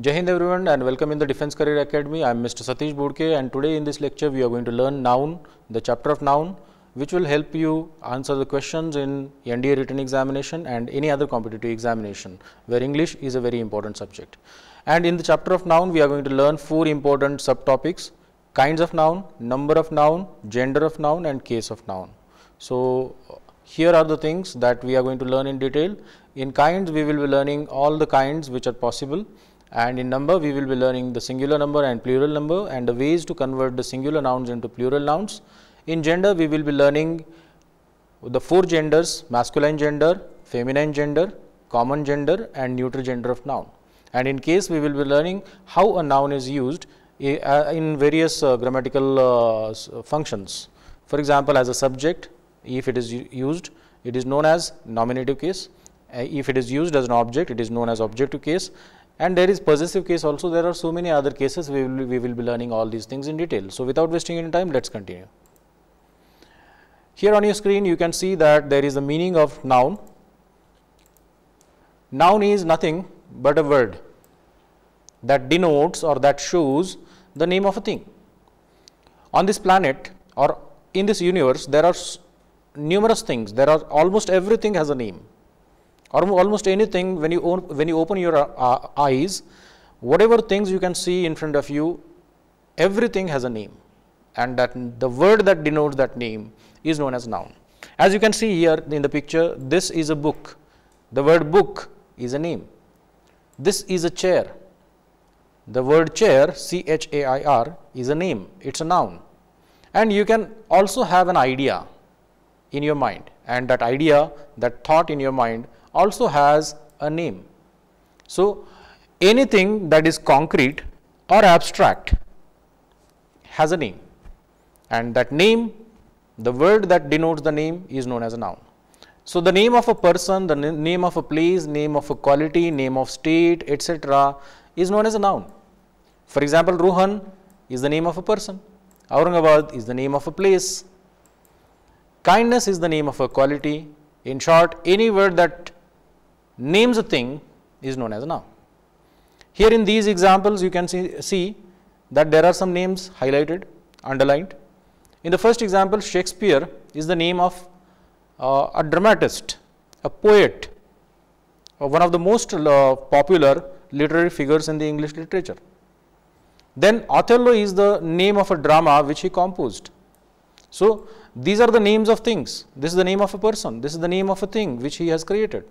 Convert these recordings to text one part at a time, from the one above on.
Jai everyone and welcome in the Defence Career Academy. I am Mr. Satish Budke and today in this lecture we are going to learn noun, the chapter of noun which will help you answer the questions in NDA written examination and any other competitive examination where English is a very important subject. And in the chapter of noun we are going to learn four important subtopics, kinds of noun, number of noun, gender of noun and case of noun. So, here are the things that we are going to learn in detail. In kinds we will be learning all the kinds which are possible and in number we will be learning the singular number and plural number and the ways to convert the singular nouns into plural nouns. In gender we will be learning the four genders masculine gender, feminine gender, common gender and neuter gender of noun. And in case we will be learning how a noun is used eh, uh, in various uh, grammatical uh, functions. For example, as a subject if it is used it is known as nominative case eh, if it is used as an object it is known as objective case and there is possessive case also there are so many other cases we will, we will be learning all these things in detail. So, without wasting any time let us continue. Here on your screen you can see that there is a meaning of noun. Noun is nothing but a word that denotes or that shows the name of a thing. On this planet or in this universe there are numerous things there are almost everything has a name or almost anything when you, own, when you open your uh, eyes, whatever things you can see in front of you, everything has a name and that the word that denotes that name is known as noun. As you can see here in the picture, this is a book. The word book is a name. This is a chair. The word chair, C H A I R, is a name, it's a noun. And you can also have an idea in your mind, and that idea, that thought in your mind also has a name. So, anything that is concrete or abstract has a name and that name, the word that denotes the name is known as a noun. So, the name of a person, the name of a place, name of a quality, name of state, etc. is known as a noun. For example, Rohan is the name of a person, Aurangabad is the name of a place, kindness is the name of a quality. In short, any word that names a thing is known as a noun. Here in these examples you can see, see that there are some names highlighted, underlined. In the first example Shakespeare is the name of uh, a dramatist, a poet, uh, one of the most uh, popular literary figures in the English literature. Then Othello is the name of a drama which he composed. So, these are the names of things. This is the name of a person. This is the name of a thing which he has created.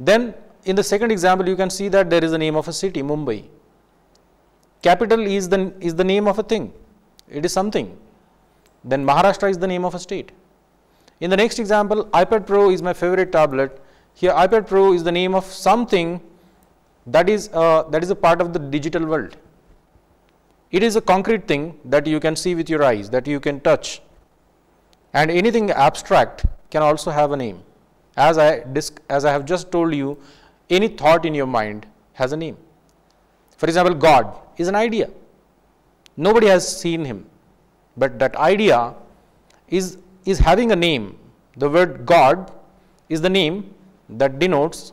Then in the second example, you can see that there is the name of a city, Mumbai. Capital is the, is the name of a thing, it is something. Then Maharashtra is the name of a state. In the next example, iPad Pro is my favorite tablet. Here, iPad Pro is the name of something that is, uh, that is a part of the digital world. It is a concrete thing that you can see with your eyes, that you can touch. And anything abstract can also have a name. As I, as I have just told you, any thought in your mind has a name. For example, God is an idea. Nobody has seen him, but that idea is, is having a name. The word God is the name that denotes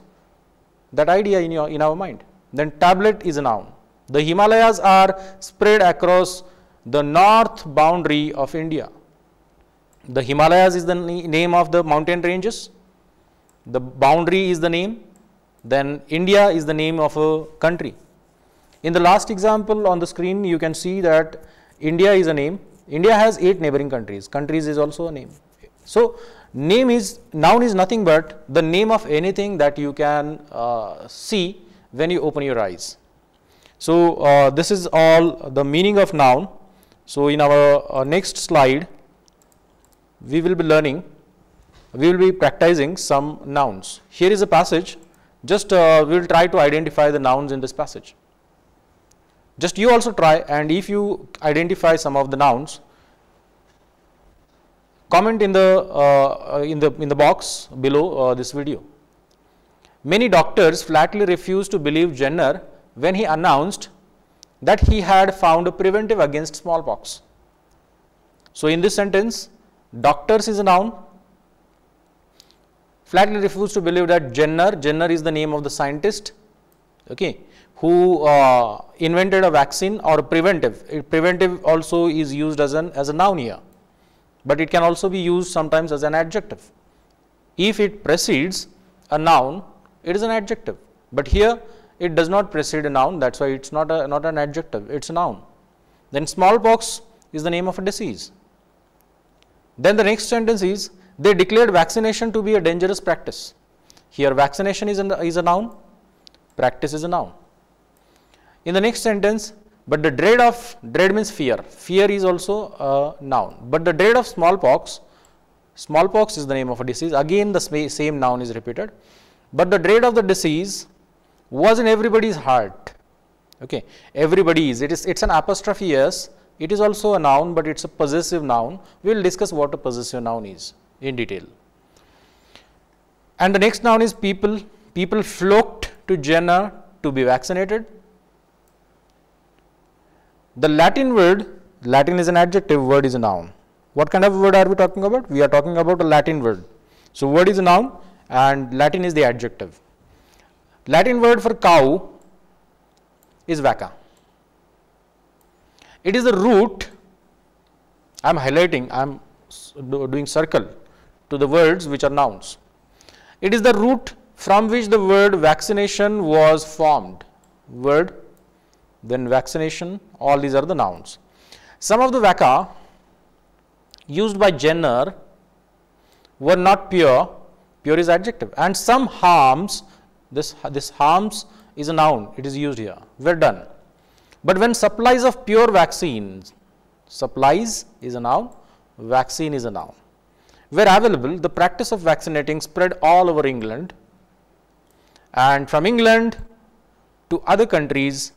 that idea in, your, in our mind. Then tablet is a noun. The Himalayas are spread across the north boundary of India. The Himalayas is the name of the mountain ranges the boundary is the name, then India is the name of a country. In the last example on the screen, you can see that India is a name. India has eight neighboring countries. Countries is also a name. So, name is, noun is nothing but the name of anything that you can uh, see when you open your eyes. So, uh, this is all the meaning of noun. So, in our uh, next slide, we will be learning we will be practicing some nouns. Here is a passage, just uh, we will try to identify the nouns in this passage. Just you also try and if you identify some of the nouns, comment in the, uh, uh in the, in the box below uh, this video. Many doctors flatly refused to believe Jenner when he announced that he had found a preventive against smallpox. So, in this sentence, doctors is a noun, flatly refuse to believe that Jenner, Jenner is the name of the scientist, okay, who uh, invented a vaccine or a preventive. preventive also is used as an as a noun here, but it can also be used sometimes as an adjective. If it precedes a noun, it is an adjective. But here it does not precede a noun. That's why it's not a not an adjective. It's a noun. Then smallpox is the name of a disease. Then the next sentence is they declared vaccination to be a dangerous practice. Here vaccination is, an, is a noun, practice is a noun. In the next sentence, but the dread of, dread means fear, fear is also a noun. But the dread of smallpox, smallpox is the name of a disease, again the same noun is repeated. But the dread of the disease was in everybody's heart. Okay, everybody is, it is, it's an apostrophe s, it is also a noun, but it's a possessive noun. We will discuss what a possessive noun is in detail. And the next noun is people. People flocked to Jena to be vaccinated. The Latin word, Latin is an adjective, word is a noun. What kind of word are we talking about? We are talking about a Latin word. So, word is a noun and Latin is the adjective. Latin word for cow is vaca. It is a root, I am highlighting, I am doing circle to the words which are nouns. It is the root from which the word vaccination was formed. Word, then vaccination, all these are the nouns. Some of the vacca used by Jenner were not pure, pure is adjective, and some harms, this, this harms is a noun, it is used here, were done. But when supplies of pure vaccines, supplies is a noun, vaccine is a noun were available, the practice of vaccinating spread all over England and from England to other countries.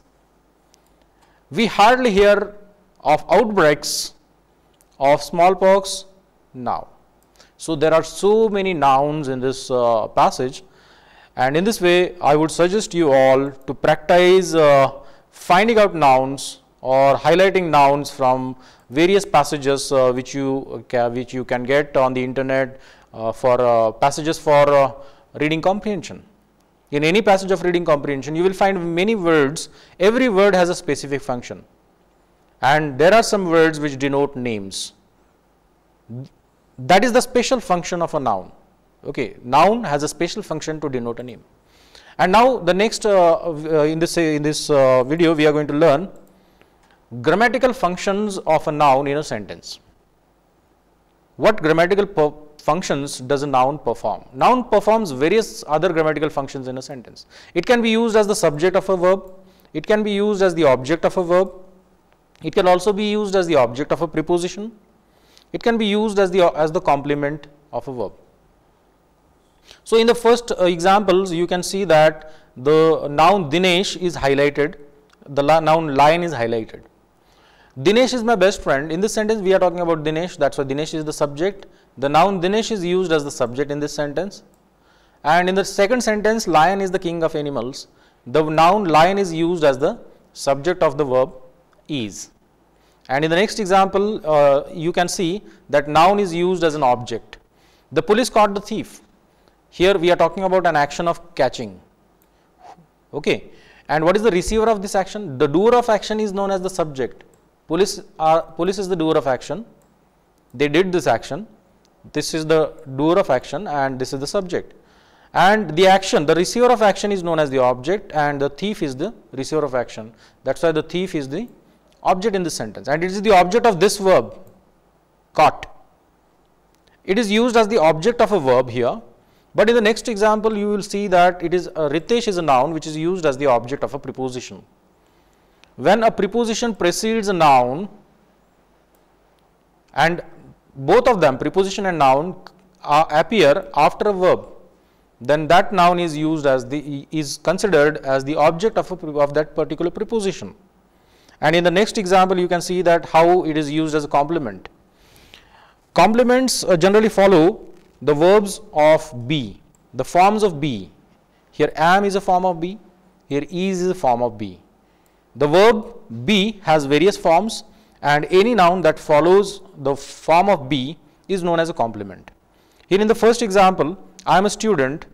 We hardly hear of outbreaks of smallpox now. So, there are so many nouns in this uh, passage and in this way I would suggest you all to practice uh, finding out nouns or highlighting nouns from various passages uh, which you uh, which you can get on the internet uh, for passages for reading comprehension. In any passage of reading comprehension, you will find many words. Every word has a specific function. And there are some words which denote names. That is the special function of a noun. Okay, noun has a special function to denote a name. And now the next uh, in this in this uh, video we are going to learn grammatical functions of a noun in a sentence. What grammatical functions does a noun perform? Noun performs various other grammatical functions in a sentence. It can be used as the subject of a verb, it can be used as the object of a verb, it can also be used as the object of a preposition, it can be used as the, as the complement of a verb. So, in the first uh, examples you can see that the noun Dinesh is highlighted, the noun lion is highlighted. Dinesh is my best friend. In this sentence, we are talking about Dinesh. That's why Dinesh is the subject. The noun Dinesh is used as the subject in this sentence. And in the second sentence, lion is the king of animals. The noun lion is used as the subject of the verb is. And in the next example, uh, you can see that noun is used as an object. The police caught the thief. Here we are talking about an action of catching. Okay. And what is the receiver of this action? The doer of action is known as the subject police are police is the doer of action they did this action this is the doer of action and this is the subject and the action the receiver of action is known as the object and the thief is the receiver of action that's why the thief is the object in this sentence and it is the object of this verb caught it is used as the object of a verb here but in the next example you will see that it is uh, ritesh is a noun which is used as the object of a preposition when a preposition precedes a noun and both of them preposition and noun uh, appear after a verb then that noun is used as the is considered as the object of, a, of that particular preposition and in the next example you can see that how it is used as a complement complements uh, generally follow the verbs of be the forms of be here am is a form of be here is is a form of be the verb be has various forms and any noun that follows the form of be is known as a complement. Here in the first example, I am a student.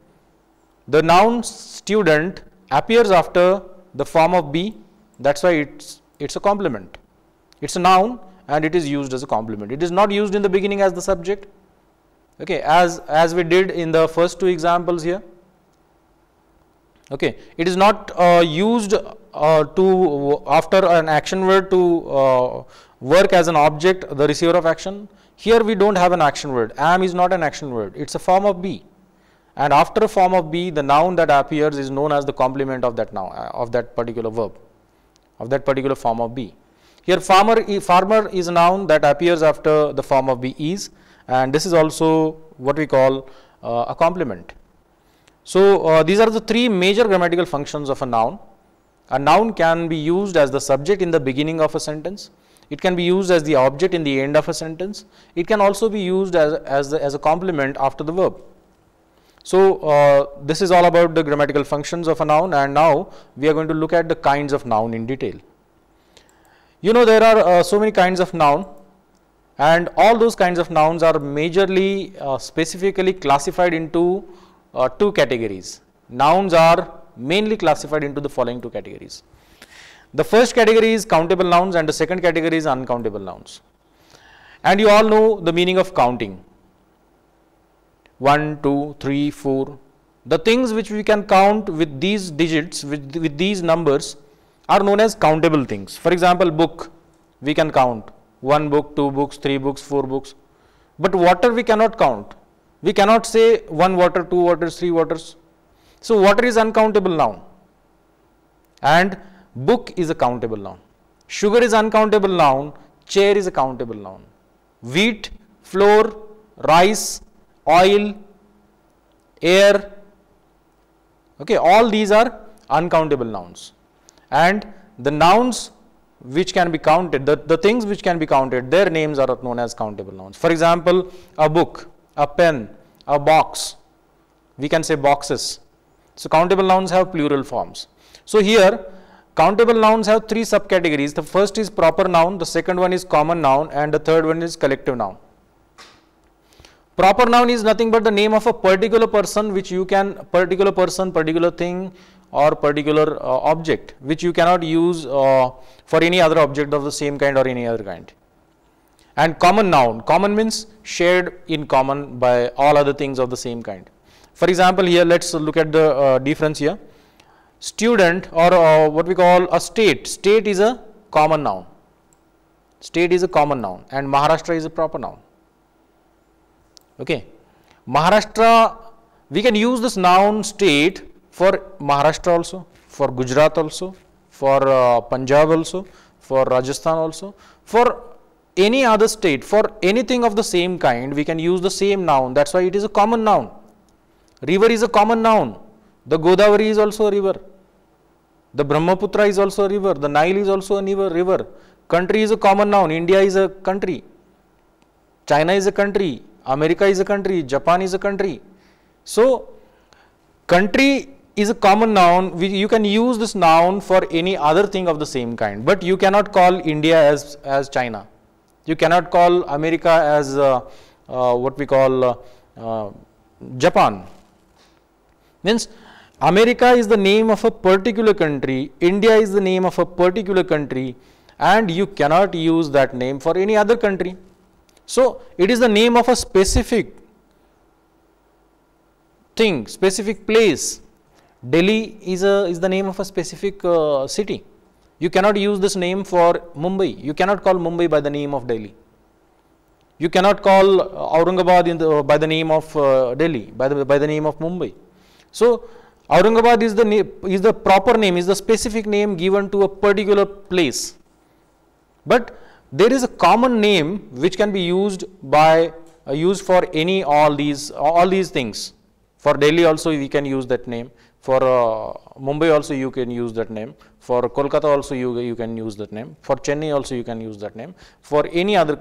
The noun student appears after the form of be. That's why it's it's a complement. It's a noun and it is used as a complement. It is not used in the beginning as the subject. Okay, as as we did in the first two examples here okay it is not uh, used uh, to uh, after an action word to uh, work as an object the receiver of action here we don't have an action word am is not an action word it's a form of be and after a form of be the noun that appears is known as the complement of that noun uh, of that particular verb of that particular form of be here farmer farmer is a noun that appears after the form of be is and this is also what we call uh, a complement so, uh, these are the three major grammatical functions of a noun. A noun can be used as the subject in the beginning of a sentence. It can be used as the object in the end of a sentence. It can also be used as, as, the, as a complement after the verb. So, uh, this is all about the grammatical functions of a noun and now we are going to look at the kinds of noun in detail. You know there are uh, so many kinds of noun and all those kinds of nouns are majorly uh, specifically classified into uh, two categories. Nouns are mainly classified into the following two categories. The first category is countable nouns and the second category is uncountable nouns. And you all know the meaning of counting. 1, 2, 3, 4. The things which we can count with these digits, with, with these numbers are known as countable things. For example, book, we can count 1 book, 2 books, 3 books, 4 books. But water we cannot count we cannot say one water, two waters, three waters. So water is uncountable noun and book is a countable noun. Sugar is uncountable noun, chair is a countable noun. Wheat, flour, rice, oil, air, okay, all these are uncountable nouns. And the nouns which can be counted, the, the things which can be counted, their names are known as countable nouns. For example, a book a pen, a box. We can say boxes. So countable nouns have plural forms. So here countable nouns have three subcategories. The first is proper noun, the second one is common noun and the third one is collective noun. Proper noun is nothing but the name of a particular person which you can, particular person, particular thing or particular uh, object which you cannot use uh, for any other object of the same kind or any other kind and common noun. Common means shared in common by all other things of the same kind. For example, here let us look at the uh, difference here. Student or uh, what we call a state, state is a common noun, state is a common noun and Maharashtra is a proper noun. Okay. Maharashtra, we can use this noun state for Maharashtra also, for Gujarat also, for uh, Punjab also, for Rajasthan also, for any other state for anything of the same kind we can use the same noun that's why it is a common noun river is a common noun the godavari is also a river the brahmaputra is also a river the nile is also a river country is a common noun india is a country china is a country america is a country japan is a country so country is a common noun you can use this noun for any other thing of the same kind but you cannot call india as as china you cannot call America as uh, uh, what we call uh, Japan. Means America is the name of a particular country, India is the name of a particular country and you cannot use that name for any other country. So, it is the name of a specific thing, specific place. Delhi is, a, is the name of a specific uh, city. You cannot use this name for Mumbai. You cannot call Mumbai by the name of Delhi. You cannot call uh, Aurangabad the, uh, by the name of uh, Delhi, by the, by the name of Mumbai. So, Aurangabad is the, is the proper name, is the specific name given to a particular place. But there is a common name which can be used by uh, used for any all these all these things. For Delhi also we can use that name. For uh, Mumbai also you can use that name. For Kolkata also you, you can use that name. For Chennai also you can use that name. For any other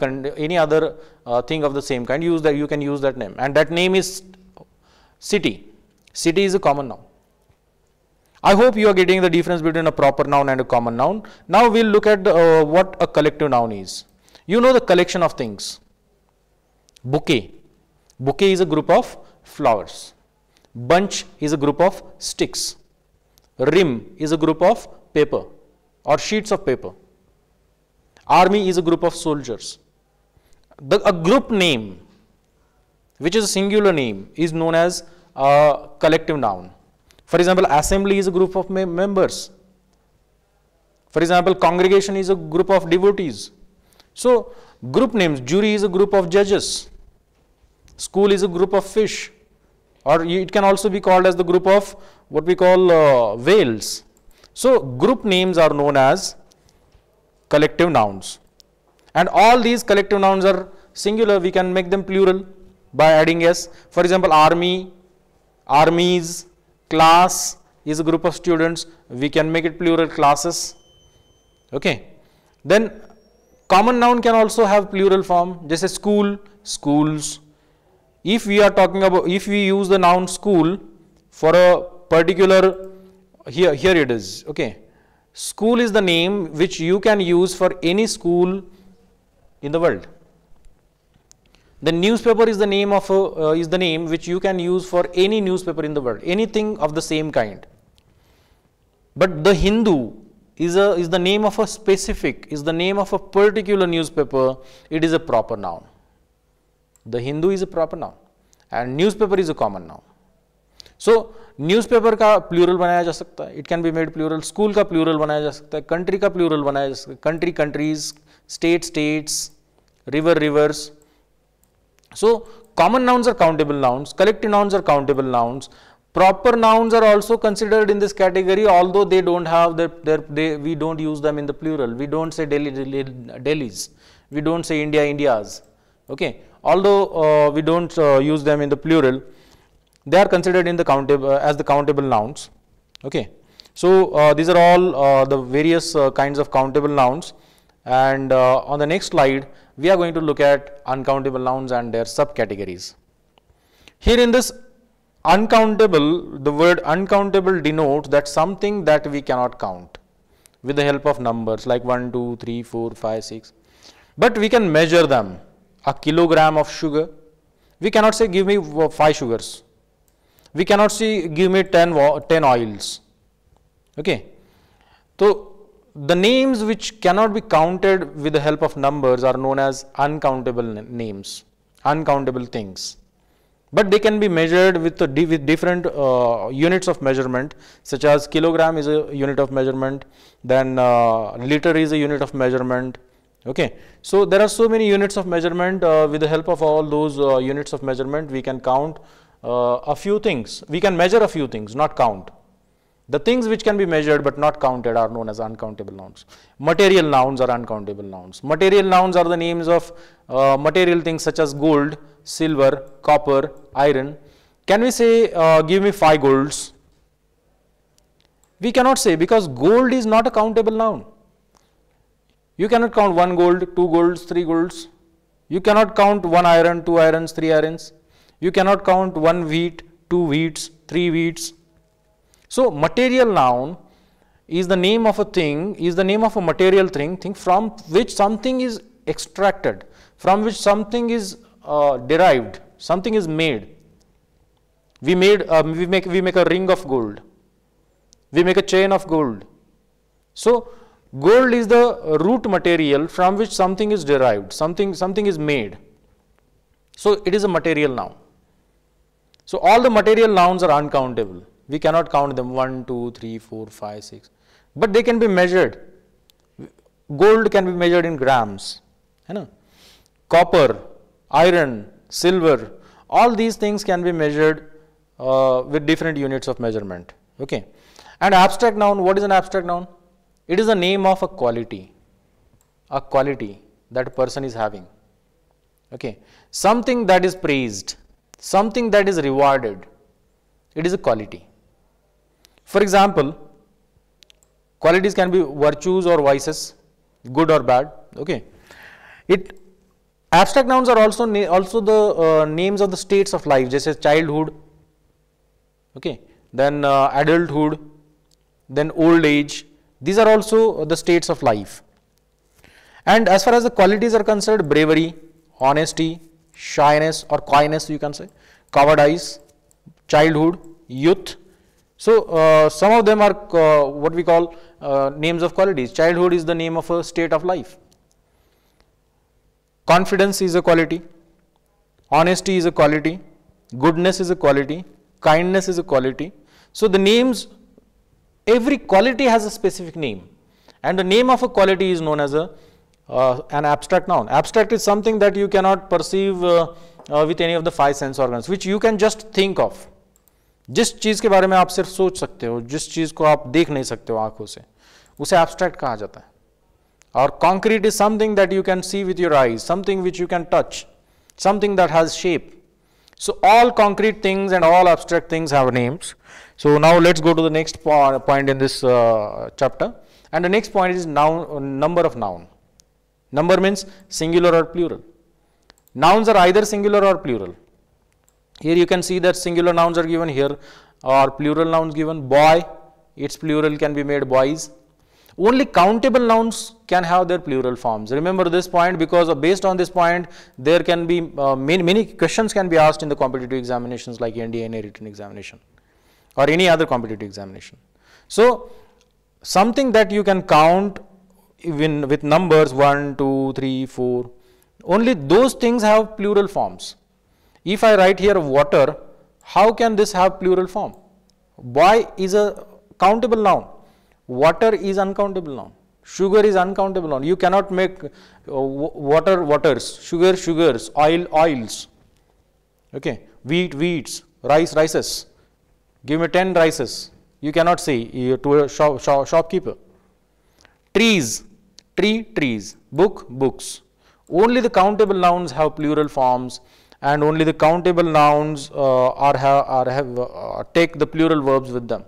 any other uh, thing of the same kind, use that you can use that name. And that name is city. City is a common noun. I hope you are getting the difference between a proper noun and a common noun. Now we'll look at the, uh, what a collective noun is. You know the collection of things. Bouquet. Bouquet is a group of flowers. Bunch is a group of sticks. Rim is a group of paper or sheets of paper. Army is a group of soldiers. The, a group name, which is a singular name, is known as a collective noun. For example, assembly is a group of members. For example, congregation is a group of devotees. So, group names, jury is a group of judges. School is a group of fish or it can also be called as the group of what we call uh, whales. So, group names are known as collective nouns and all these collective nouns are singular we can make them plural by adding s. For example, army, armies, class is a group of students we can make it plural classes. Okay. Then common noun can also have plural form just as school, schools, if we are talking about if we use the noun school for a particular here here it is okay school is the name which you can use for any school in the world the newspaper is the name of a, uh, is the name which you can use for any newspaper in the world anything of the same kind but the hindu is a is the name of a specific is the name of a particular newspaper it is a proper noun the Hindu is a proper noun and newspaper is a common noun. So, newspaper ka plural banaya ja sakta it can be made plural, school ka plural banaya ja sakta country ka plural banaya ja sakta country countries, state states, river rivers. So, common nouns are countable nouns, collective nouns are countable nouns, proper nouns are also considered in this category although they don't have we don't use them in the plural, we don't say Delhi, Delhi, Delhi's, we don't say India, India's, okay although uh, we don't uh, use them in the plural they are considered in the countable uh, as the countable nouns okay so these are all the various kinds of countable nouns and on the next slide we are going to look at uncountable nouns and their subcategories here in this uncountable the word uncountable denotes that something that we cannot count with the help of numbers like 1 2 3 4 5 6 but we can measure them a kilogram of sugar. We cannot say give me 5 sugars. We cannot say give me 10, 10 oils. Okay. So, the names which cannot be counted with the help of numbers are known as uncountable names, uncountable things. But they can be measured with, the, with different uh, units of measurement such as kilogram is a unit of measurement, then uh, liter is a unit of measurement, okay so there are so many units of measurement uh, with the help of all those uh, units of measurement we can count uh, a few things we can measure a few things not count the things which can be measured but not counted are known as uncountable nouns material nouns are uncountable nouns material nouns are the names of uh, material things such as gold silver copper iron can we say uh, give me five golds we cannot say because gold is not a countable noun you cannot count one gold, two golds, three golds. You cannot count one iron, two irons, three irons. You cannot count one wheat, two wheats, three wheats. So, material noun is the name of a thing, is the name of a material thing, thing from which something is extracted, from which something is uh, derived, something is made. We made, uh, we make, we make a ring of gold. We make a chain of gold. So, Gold is the root material from which something is derived, something, something is made. So, it is a material noun. So, all the material nouns are uncountable. We cannot count them 1, 2, 3, 4, 5, 6. But they can be measured. Gold can be measured in grams. You know? Copper, iron, silver, all these things can be measured uh, with different units of measurement. Okay. And abstract noun, what is an abstract noun? It is the name of a quality, a quality that person is having. Okay. Something that is praised, something that is rewarded, it is a quality. For example, qualities can be virtues or vices, good or bad. Okay. It abstract nouns are also also the uh, names of the states of life, just as childhood. Okay. Then uh, adulthood, then old age, these are also the states of life. And as far as the qualities are concerned, bravery, honesty, shyness or coyness you can say, cowardice, childhood, youth. So, uh, some of them are uh, what we call uh, names of qualities. Childhood is the name of a state of life. Confidence is a quality. Honesty is a quality. Goodness is a quality. Kindness is a quality. So, the names every quality has a specific name and the name of a quality is known as a uh, an abstract noun. Abstract is something that you cannot perceive uh, uh, with any of the five sense organs which you can just think of. जिस चीज़ के बारे में आप सिर्फ सोच सकते हो जिस चीज़ को आप देख नहीं सकते हो आंखों से उसे एब्स्ट्रैक्ट कहा जाता है और concrete is something that you can see with your eyes something which you can touch something that has shape so all concrete things and all abstract things have names so now let's go to the next po point in this uh, chapter and the next point is noun number of noun. Number means singular or plural. Nouns are either singular or plural. Here you can see that singular nouns are given here or plural nouns given boy its plural can be made boys. Only countable nouns can have their plural forms. Remember this point because based on this point, there can be uh, many, many questions can be asked in the competitive examinations like NDA and written examination or any other competitive examination. So, something that you can count even with numbers 1, 2, 3, 4, only those things have plural forms. If I write here water, how can this have plural form? Why is a countable noun? Water is uncountable noun. Sugar is uncountable noun. You cannot make uh, water waters, sugar sugars, oil oils, okay, wheat wheats, rice rices. Give me 10 rices. You cannot see you to a shop, shop, shopkeeper. Trees, tree, trees. Book, books. Only the countable nouns have plural forms and only the countable nouns uh, are, have, are have, uh, take the plural verbs with them.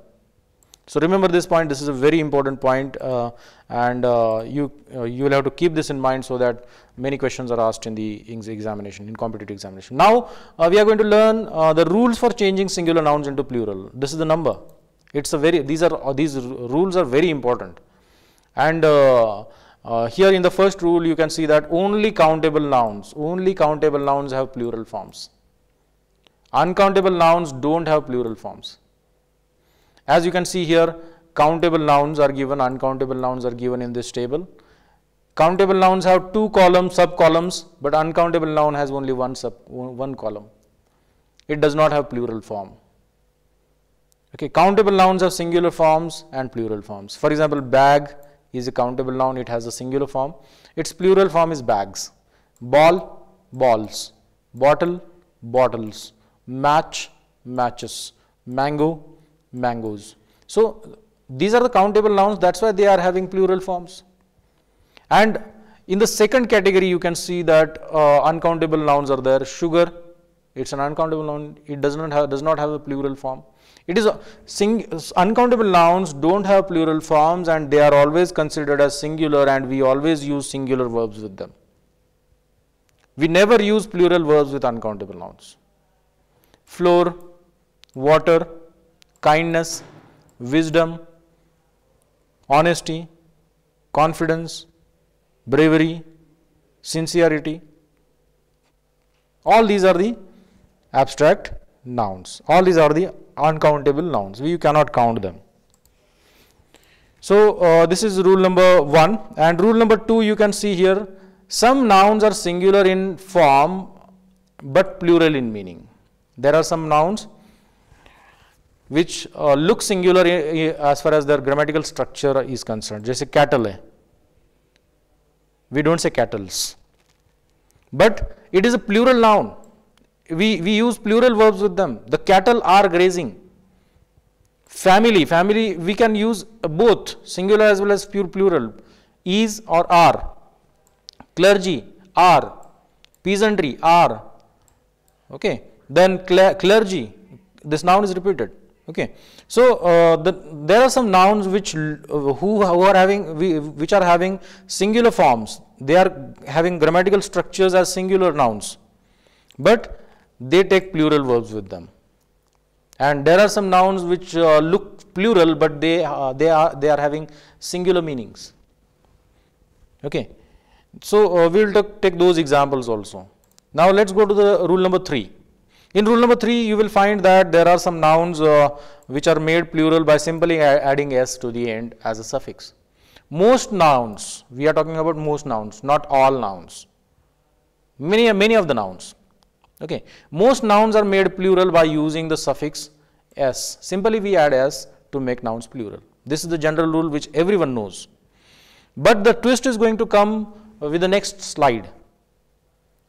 So remember this point, this is a very important point, uh, and uh, you, uh, you will have to keep this in mind so that many questions are asked in the examination, in competitive examination. Now, uh, we are going to learn uh, the rules for changing singular nouns into plural. This is the number. It's a very, these are, uh, these rules are very important. And here in the first rule, you can see that only countable nouns, only countable nouns have plural forms. Uncountable nouns don't have plural forms. As you can see here, countable nouns are given, uncountable nouns are given in this table. Countable nouns have two columns, sub columns, but uncountable noun has only one sub, one column. It does not have plural form. Okay, countable nouns have singular forms and plural forms. For example, bag is a countable noun, it has a singular form. Its plural form is bags. Ball, balls. Bottle, bottles. Match, matches. Mango, mangoes. So, these are the countable nouns that is why they are having plural forms. And in the second category you can see that uh, uncountable nouns are there. Sugar, it is an uncountable noun, it does not have, does not have a plural form. It is a, sing, uncountable nouns do not have plural forms and they are always considered as singular and we always use singular verbs with them. We never use plural verbs with uncountable nouns. Floor, water, kindness, wisdom, honesty, confidence, bravery, sincerity. All these are the abstract nouns. All these are the uncountable nouns. We cannot count them. So, uh, this is rule number 1 and rule number 2 you can see here some nouns are singular in form but plural in meaning. There are some nouns which uh, look singular as far as their grammatical structure is concerned. जैसे cattle we don't say cattles but it is a plural noun we, we use plural verbs with them the cattle are grazing family family we can use both singular as well as pure plural is or are clergy are peasantry are okay then clergy this noun is repeated okay so uh, the, there are some nouns which uh, who, who are having we, which are having singular forms they are having grammatical structures as singular nouns but they take plural verbs with them and there are some nouns which uh, look plural but they uh, they are they are having singular meanings okay so uh, we will take those examples also now let's go to the rule number 3 in rule number 3, you will find that there are some nouns uh, which are made plural by simply adding s to the end as a suffix. Most nouns, we are talking about most nouns, not all nouns. Many, many of the nouns. Okay. Most nouns are made plural by using the suffix s. Simply we add s to make nouns plural. This is the general rule which everyone knows. But the twist is going to come with the next slide.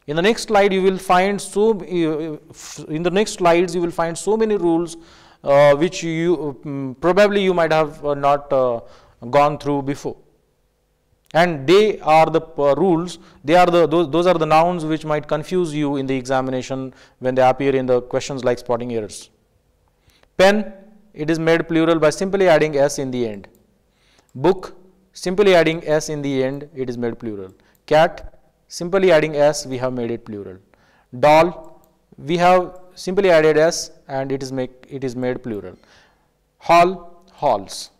In the next slide, you will find so eh, eh, in the next slides you will find so many rules uh, which you um, probably you might have uh, not uh, gone through before. And they are the uh, rules. They are the those, those are the nouns which might confuse you in the examination when they appear in the questions like spotting errors. Pen it is made plural by simply adding s in the end. Book simply adding s in the end it is made plural. Cat simply adding s we have made it plural. Doll we have simply added s and it is make it is made plural. Hall halls.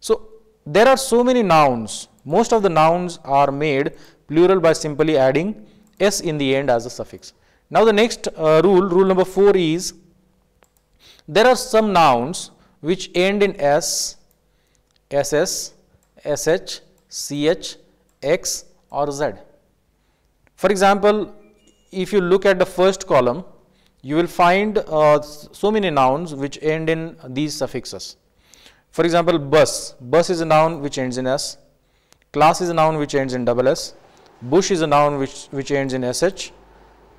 So there are so many nouns. Most of the nouns are made plural by simply adding s in the end as a suffix. Now the next uh, rule, rule number 4 is there are some nouns which end in s, ss, sh, ch, x or z. For example, if you look at the first column, you will find uh, so many nouns which end in these suffixes. For example, bus. Bus is a noun which ends in s. Class is a noun which ends in double s. Bush is a noun which, which ends in sh.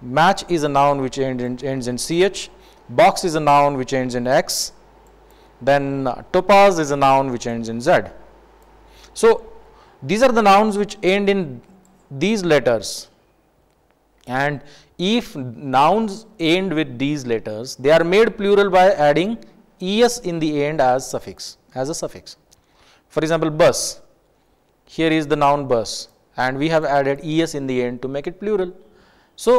Match is a noun which end in, ends in ch. Box is a noun which ends in x. Then uh, topaz is a noun which ends in z. So, these are the nouns which end in these letters and if nouns end with these letters they are made plural by adding es in the end as suffix as a suffix for example bus here is the noun bus and we have added es in the end to make it plural so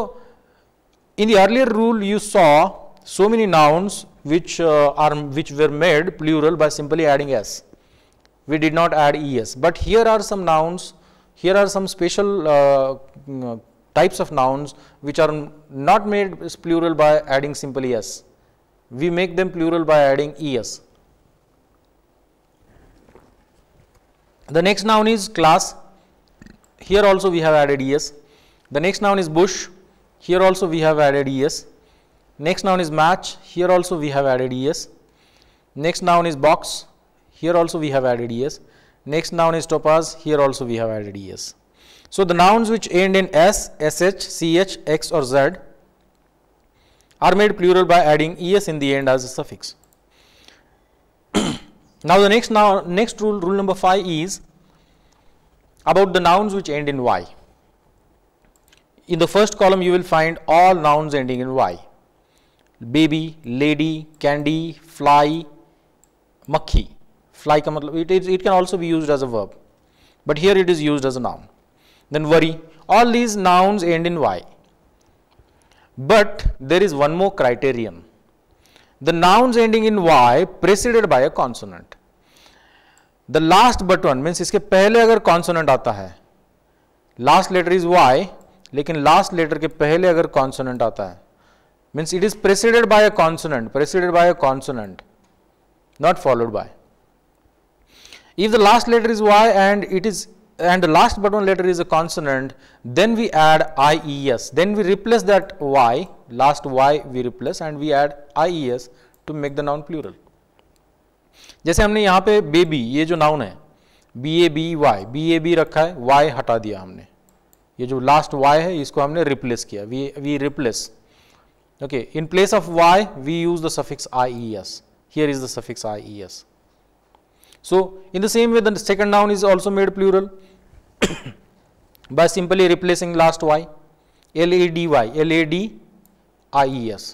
in the earlier rule you saw so many nouns which uh, are which were made plural by simply adding s we did not add es but here are some nouns here are some special uh, types of nouns which are not made plural by adding simple es. We make them plural by adding es. The next noun is class. Here also we have added es. The next noun is bush. Here also we have added es. Next noun is match. Here also we have added es. Next noun is box. Here also we have added es. Next noun is topaz. Here also we have added es. So, the nouns which end in s, sh, ch, x or z are made plural by adding es in the end as a suffix. now, the next now next rule, rule number 5 is about the nouns which end in y. In the first column, you will find all nouns ending in y baby, lady, candy, fly, makhi. Fly, it, it, it can also be used as a verb, but here it is used as a noun. then worry. All these nouns end in y. But there is one more criterion. The nouns ending in y preceded by a consonant. The last but one means iske pehle agar consonant aata hai last letter is y lekin last letter ke pehle agar consonant aata hai means it is preceded by a consonant preceded by a consonant not followed by if the last letter is y and it is and the last but one letter is a consonant then we add ies then we replace that y last y we replace and we add ies to make the noun plural जैसे हमने यहाँ पे baby ये जो noun है B A B Y B A B रखा है Y हटा दिया हमने ये जो लास्ट वाई है इसको हमने रिप्लेस किया we we replace okay in place of Y we use the suffix I E S here is the suffix I E S So, in the same way the second noun is also made plural by simply replacing last y L A D Y L A D I E S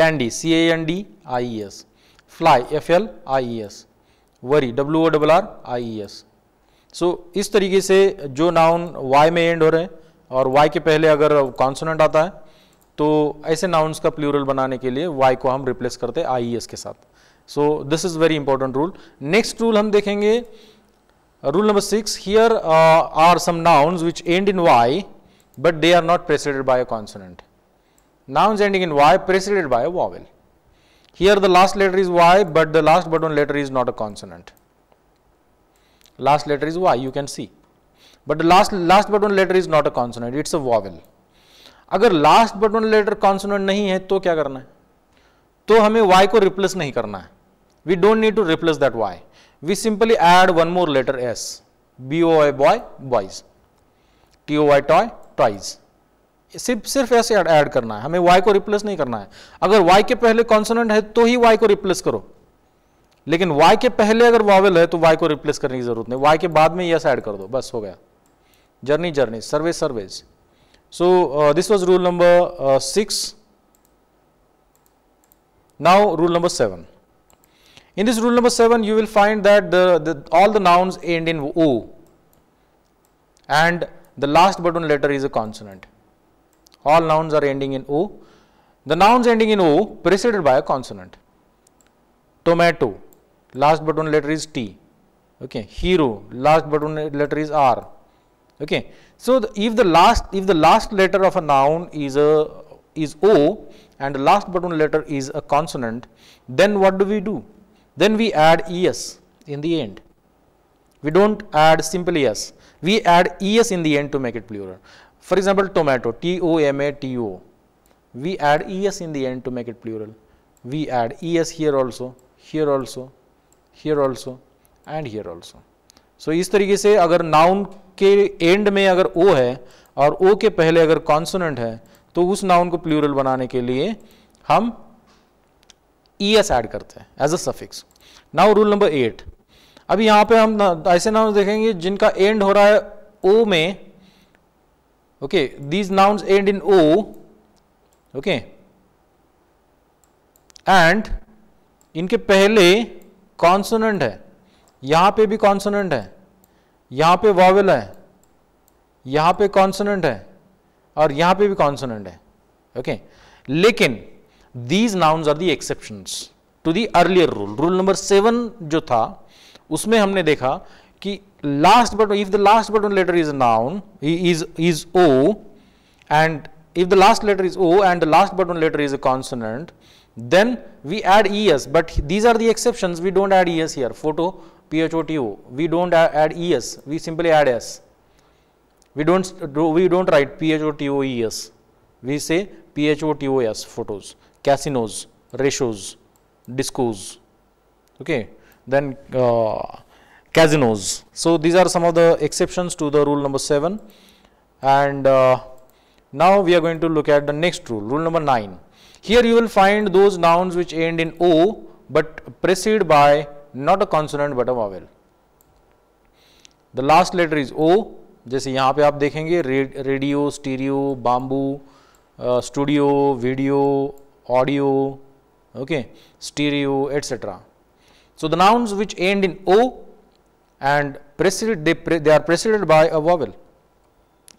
candy C A N D I E S fly F L I E S worry W O R R I E S so so, इस तरीके से जो noun y में and हो रहे हैं और y के पहले अगर कॉन्सोनेंट आता है तो ऐसे नाउन्स का प्लूरल बनाने के लिए y को हम रिप्लेस करते हैं आई के साथ so this is very important rule next rule हम देखेंगे rule number six here are some nouns which end in Y but they are not preceded by a consonant nouns ending in Y preceded by a here the last letter is Y but the last but one letter is not a consonant last letter is Y you can see but last last but one letter is not a consonant it's a vowel अगर last but one letter consonant नहीं है तो क्या करना है तो हमें y को रिप्लेस नहीं करना है we don't need to replace that y we simply add one more letter s B O I boy boys T O I toy toys सिर्फ सिर्फ ऐसे ऐड करना है हमें y को रिप्लेस नहीं करना है अगर y के पहले कॉन्सोनेंट है तो ही y को रिप्लेस करो लेकिन y के पहले अगर वॉवल है तो y को रिप्लेस करने की जरूरत नहीं y के बाद में यस ऐड कर दो बस हो गया journey journey survey surveys so this was rule number six Now rule number 7. In this rule number 7 you will find that the, the, all the nouns end in O and the last but one letter is a consonant. All nouns are ending in O. The nouns ending in O preceded by a consonant. Tomato, last but one letter is T. Okay, hero, last but one letter is R. Okay, so the, if the last if the last letter of a noun is a is O, and the last but one letter is a consonant, then what do we do? Then we add es in the end. We do not add simply s, we add es in the end to make it plural. For example, tomato, T O M A T O. We add es in the end to make it plural. We add es here also, here also, here also, and here also. So so, इस तरीके से अगर noun के end में अगर ओ है o ओ के पहले अगर कॉन्सोनेंट है तो उस नाउन को प्लूरल बनाने के लिए हम ई एस एड करते हैं as a suffix now rule number eight अब यहां पे हम ऐसे नाउन देखेंगे जिनका एंड हो रहा है ओ में okay these nouns end in O okay and इनके पहले कॉन्सोनेंट है यहां पे भी कॉन्सोनेंट है यहां पे वॉवल है यहां पे कॉन्सोनेंट है और यहां पे भी कॉन्सोनेंट है ओके लेकिन these nouns are the exception to the earlier rule rule number seven जो था उसमें हमने देखा कि last but one if the last but one letter is noun is is O and if the last letter is O and the last but one letter is a consonant then we add E S but these are the exception we don't add E S here photo P H O T O we don't add E S we simply add S we don't we don't write PHOTOES. We say PHOTOS photos, casinos, ratios, discos, okay. Then uh, casinos. So these are some of the exceptions to the rule number seven. And uh, now we are going to look at the next rule, rule number nine. Here you will find those nouns which end in O but preceded by not a consonant but a vowel. The last letter is O जैसे यहाँ पे आप देखेंगे radio stereo bamboo studio video audio okay stereo etc so the nouns which end in o and preceded they, they are preceded by a vowel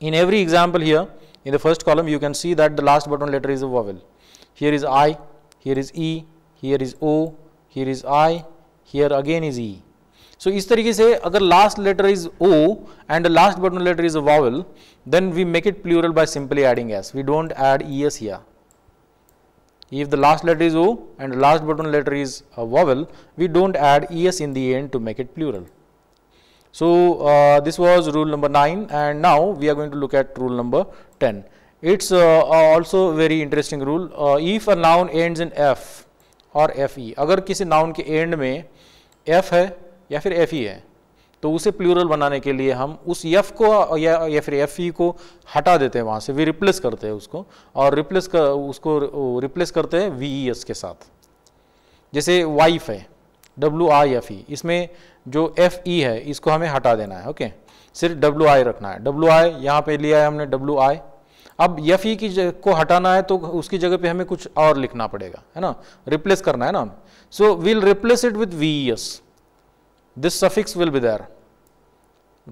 in every example here in the first column you can see that the last but one letter is a vowel here is i here is e here is o here is i here again is e so so, इस तरीके से अगर last letter is O and last but letter is a vowel then we make it plural by simply adding S we don't add E S या if the last letter is O and last but one letter is a vowel, we do not add ES in the end to make it plural. So, uh, this was rule number 9 and now we are going to look at rule number 10. It is uh, also very interesting rule. Uh, if a noun ends in F or FE, अगर किसी noun के end में F है या फिर F E है तो उसे प्लूरल बनाने के लिए हम उस यफ को या या फिर एफ ई e को हटा देते हैं वहाँ से वी रिप्लेस करते हैं उसको और रिप्लेस कर उसको रिप्लेस करते हैं वी ई एस के साथ जैसे वाइफ है डब्ल्यू आई एफ ई इसमें जो एफ ई e है इसको हमें हटा देना है ओके सिर्फ डब्ल्यू आई रखना है डब्ल्यू आई यहाँ पे लिया है हमने डब्ल्यू आई अब यफ ई e की को हटाना है तो उसकी जगह पे हमें कुछ और लिखना पड़ेगा है ना रिप्लेस करना है ना so will replace it with V S this suffix will be there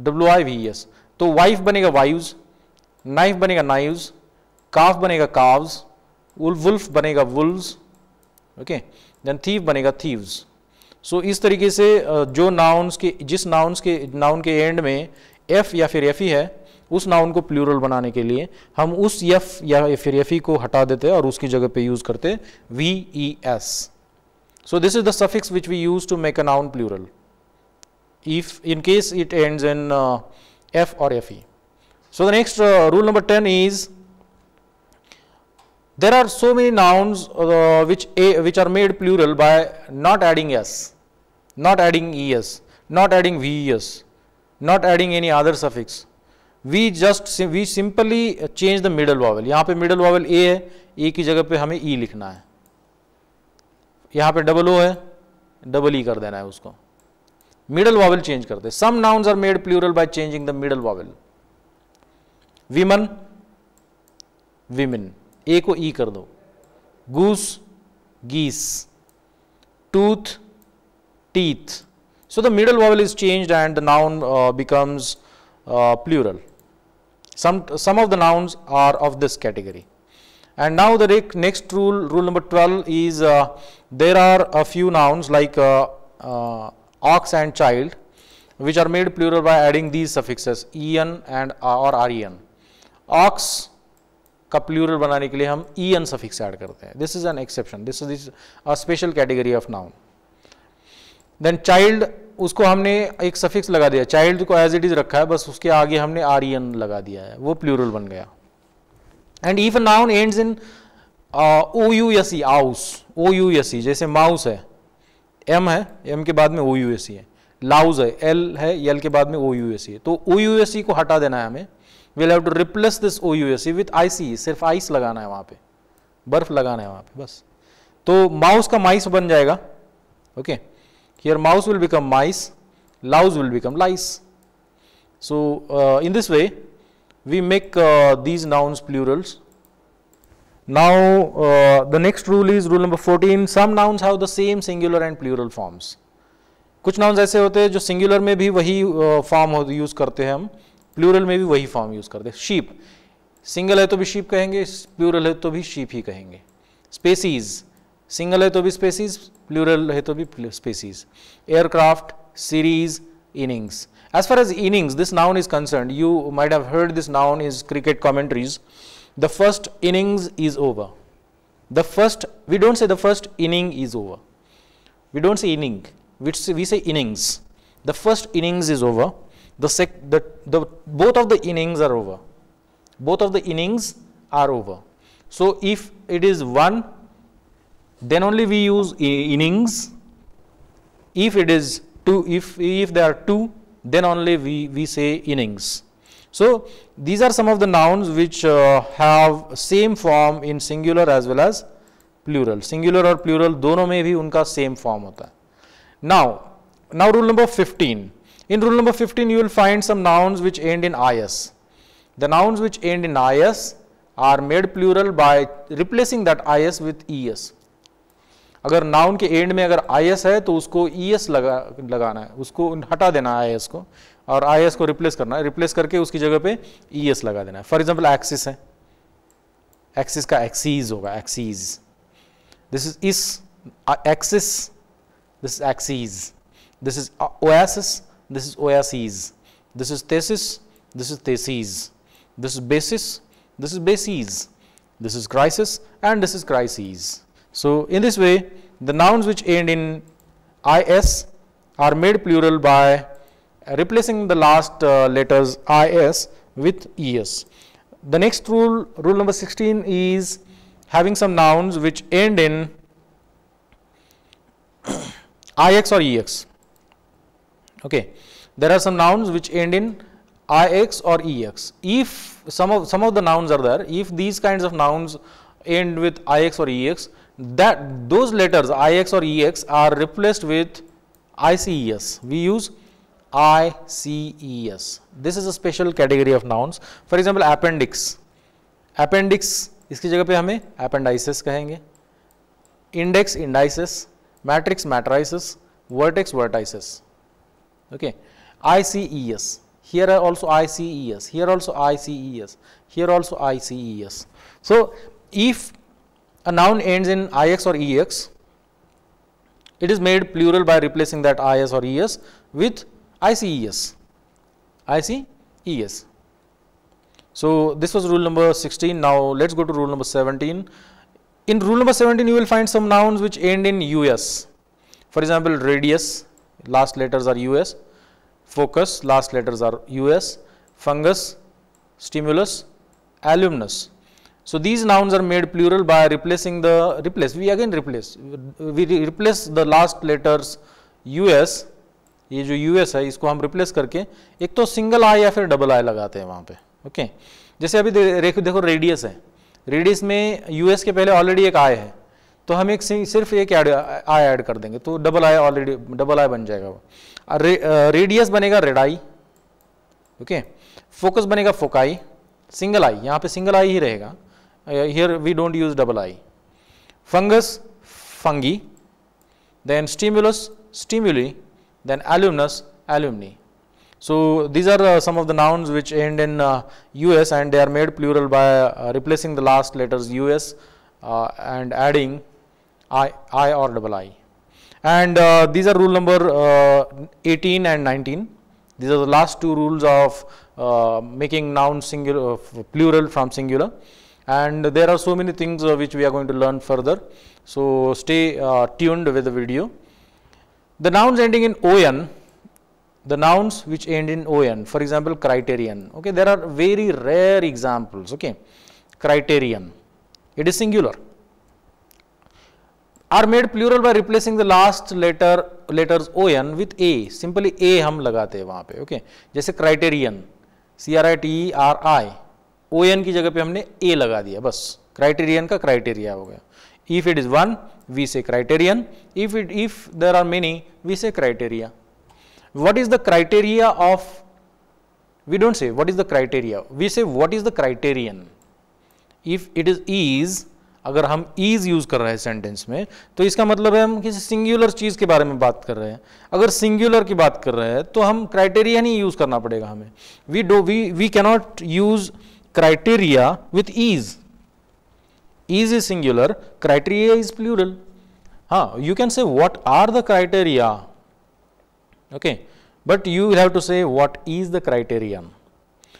W I V S तो वाइफ बनेगा वाइव्स नाइफ बनेगा नाइव्स काफ बनेगा काव्स वुल्फ बनेगा वुल्व्स ओके देन थीव बनेगा थीव्स सो इस तरीके से uh, जो नाउन्स के जिस नाउन्स के नाउन के एंड में एफ या फिर एफ ही है उस नाउन को प्लूरल बनाने के लिए हम उस यफ या फिर एफ को हटा देते और उसकी जगह पे यूज करते we E S so this is the suffix which we use to make a noun plural if in case it ends in uh, F or FE. So, the next uh, rule number 10 is there are so many nouns uh, which a, which are made plural by not adding s, not adding es, not adding ves, not adding any other suffix. We just we simply change the middle vowel. yahan pe middle vowel a hai a ki jagah pe hame e likhna hai yahan pe double o hai double e kar dena hai usko Middle vowel change. Some nouns are made plural by changing the middle vowel. Women, women. Eko A को E कर दो goose teeth so the middle vowel is changed and the noun uh, becomes uh, plural some some of the nouns are of this category and now the next rule rule number 12 is uh, there are a few nouns like ox and child which are made plural by adding these suffixes en and और ren ox का प्लूरल बनाने के लिए हम E N suffix add करते हैं this is an exception this is a special category of noun then child उसको हमने एक सफिक्स लगा दिया चाइल्ड को एज इट इज रखा है बस उसके आगे हमने आर ई एन लगा दिया है वो प्लूरल बन गया and if noun ends in O U S E ous O U S ई जैसे माउस है एम है एम के बाद में ओ यू एस है लाउज है एल है एल के बाद में ओ यू एस है तो ओ यू एस को हटा देना है हमें we'll have to replace this O U S with I C सिर्फ आइस e लगाना है वहाँ पे बर्फ लगाना है वहाँ पे बस तो माउस का माइस बन जाएगा okay here mouse will become mice louse will become lice so in this way we make these nouns plurals Now, uh, the next rule is rule number 14. Some nouns have the same singular and plural forms. कुछ nouns ऐसे होते हैं जो singular में भी वही form uh, use करते हैं हम प्लूरल में भी वही फॉर्म यूज़ करते हैं शीप सिंगल है तो भी शीप कहेंगे प्लूरल है तो भी शीप ही कहेंगे स्पेसीज सिंगल है तो भी स्पेसीज प्लूरल है तो भी species aircraft series innings as far as innings this noun is concern you might have heard this noun is cricket commentaries the first innings is over. The first, we don't say the first inning is over. We don't say inning, we say, we say innings. The first innings is over. The sec, the, the, both of the innings are over. Both of the innings are over. So, if it is 1, then only we use innings. If it is 2, if, if there are 2, then only we, we say innings. So these are some of the nouns which uh, have same form in singular as well as plural. Singular or plural dono mein bhi unka same form hota hai Now, now rule number 15. In rule number 15 you will find some nouns which end in is. The nouns which end in is are made plural by replacing that is with es. अगर noun के end में अगर I S है तो उसको E S लगा लगाना है उसको हटा देना है आई एस को और आई को रिप्लेस करना है रिप्लेस करके उसकी जगह पे ई लगा देना है फॉर एग्जाम्पल एक्सिस है एक्सिस का एक्सीज होगा axes this is is axis this is axes this is oasis this is oases this is thesis this is theses this is basis this is bases, this is crisis and this is crises. So, in this way the nouns which end in is are made plural by replacing the last uh, letters IS with ES. The next rule, rule number 16 is having some nouns which end in IX or EX. Okay. There are some nouns which end in IX or EX. If some of, some of the nouns are there, if these kinds of nouns end with IX or EX, that those letters IX or EX are replaced with ICES. We use ICES. This is a special category of nouns. For example, appendix. Appendix इसकी जगह पे हमें appendices कहेंगे index indices, matrix matrices, vertex vertices. Okay. ICES. Here are also ICES. Here also ICES. Here also ICES. So, if a noun ends in IX or EX, it is made plural by replacing that IS or ES with ICES, ICES. So, this was rule number 16. Now, let us go to rule number 17. In rule number 17, you will find some nouns which end in US. For example, radius, last letters are US, focus, last letters are US, fungus, stimulus, alumnus. So, these nouns are made plural by replacing the replace, we again replace, we re replace the last letters US ये जो US है इसको हम replace करके एक तो single I या फिर डबल आई लगाते हैं वहाँ पे ओके जैसे अभी देखो देखो रेडियस है रेडियस में यूएस के पहले ऑलरेडी एक आई है तो हम एक सिर्फ एक आई ऐड कर देंगे तो double I already double I बन जाएगा वो रे, रेडियस बनेगा रेड आई ओके फोकस बनेगा फोकाई सिंगल आई यहाँ पे सिंगल आई ही रहेगा here we don't use double I fungus fungi then stimulus stimuli Then alumnus, alumni. So these are uh, some of the nouns which end in uh, us and they are made plural by uh, replacing the last letters us uh, and adding i, I or double i. And uh, these are rule number uh, 18 and 19. These are the last two rules of making nouns singular, plural from singular. And there are so many things which we are going to learn further. So stay tuned with the video. The nouns ending in on, the nouns which end in on, for example, criterion. Okay, there are very rare examples. Okay, criterion. It is singular. Are made plural by replacing the last letter letters on with a. Simply a hum lagate हैं wahan pe Okay, jaise criterion, C R I T E R I. O N की जगह पे हमने ए लगा दिया बस criterion का criteria हो गया if it is one we say criterion if it if there are many we say criteria what is the criteria of we don't say what is the criteria we say what is the criterion if it is is अगर हम ease use कर रहे हैं sentence में तो इसका मतलब है हम किसी सिंगुलर चीज के बारे में बात कर रहे हैं अगर सिंगुलर की बात कर रहे हैं तो हम क्राइटेरिया नहीं यूज करना पड़ेगा हमें we do we we cannot use criteria with is is singular, criteria is plural. Huh? You can say what are the criteria, okay, but you will have to say what is the criterion.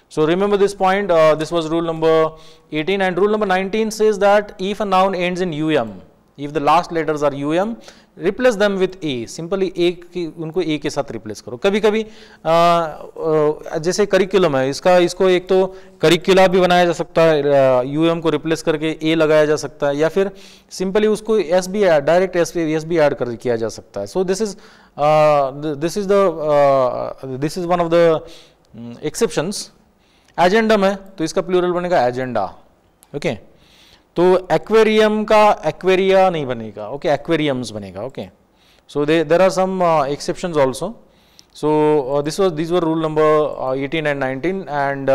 So remember this point, uh, this was rule number 18 and rule number 19 says that if a noun ends in um, if the last letters are um, replace them with A simply A की उनको ए के साथ replace करो कभी कभी आ, आ, जैसे curriculum है इसका इसको एक तो करिकुला भी बनाया जा सकता है यू एम को रिप्लेस करके ए लगाया जा सकता है या फिर सिंपली उसको S B direct S B S B add कर किया जा सकता है so this is this is the this is one of the exceptions agendum है तो इसका प्लूरल बनेगा एजेंडा ओके okay? तो एक्वेरियम का एक्वेरिया नहीं बनेगा ओके एक्वेरियम्स बनेगा okay so there are some exception also So uh, uh, this was these were rule number uh, 18 and 19 and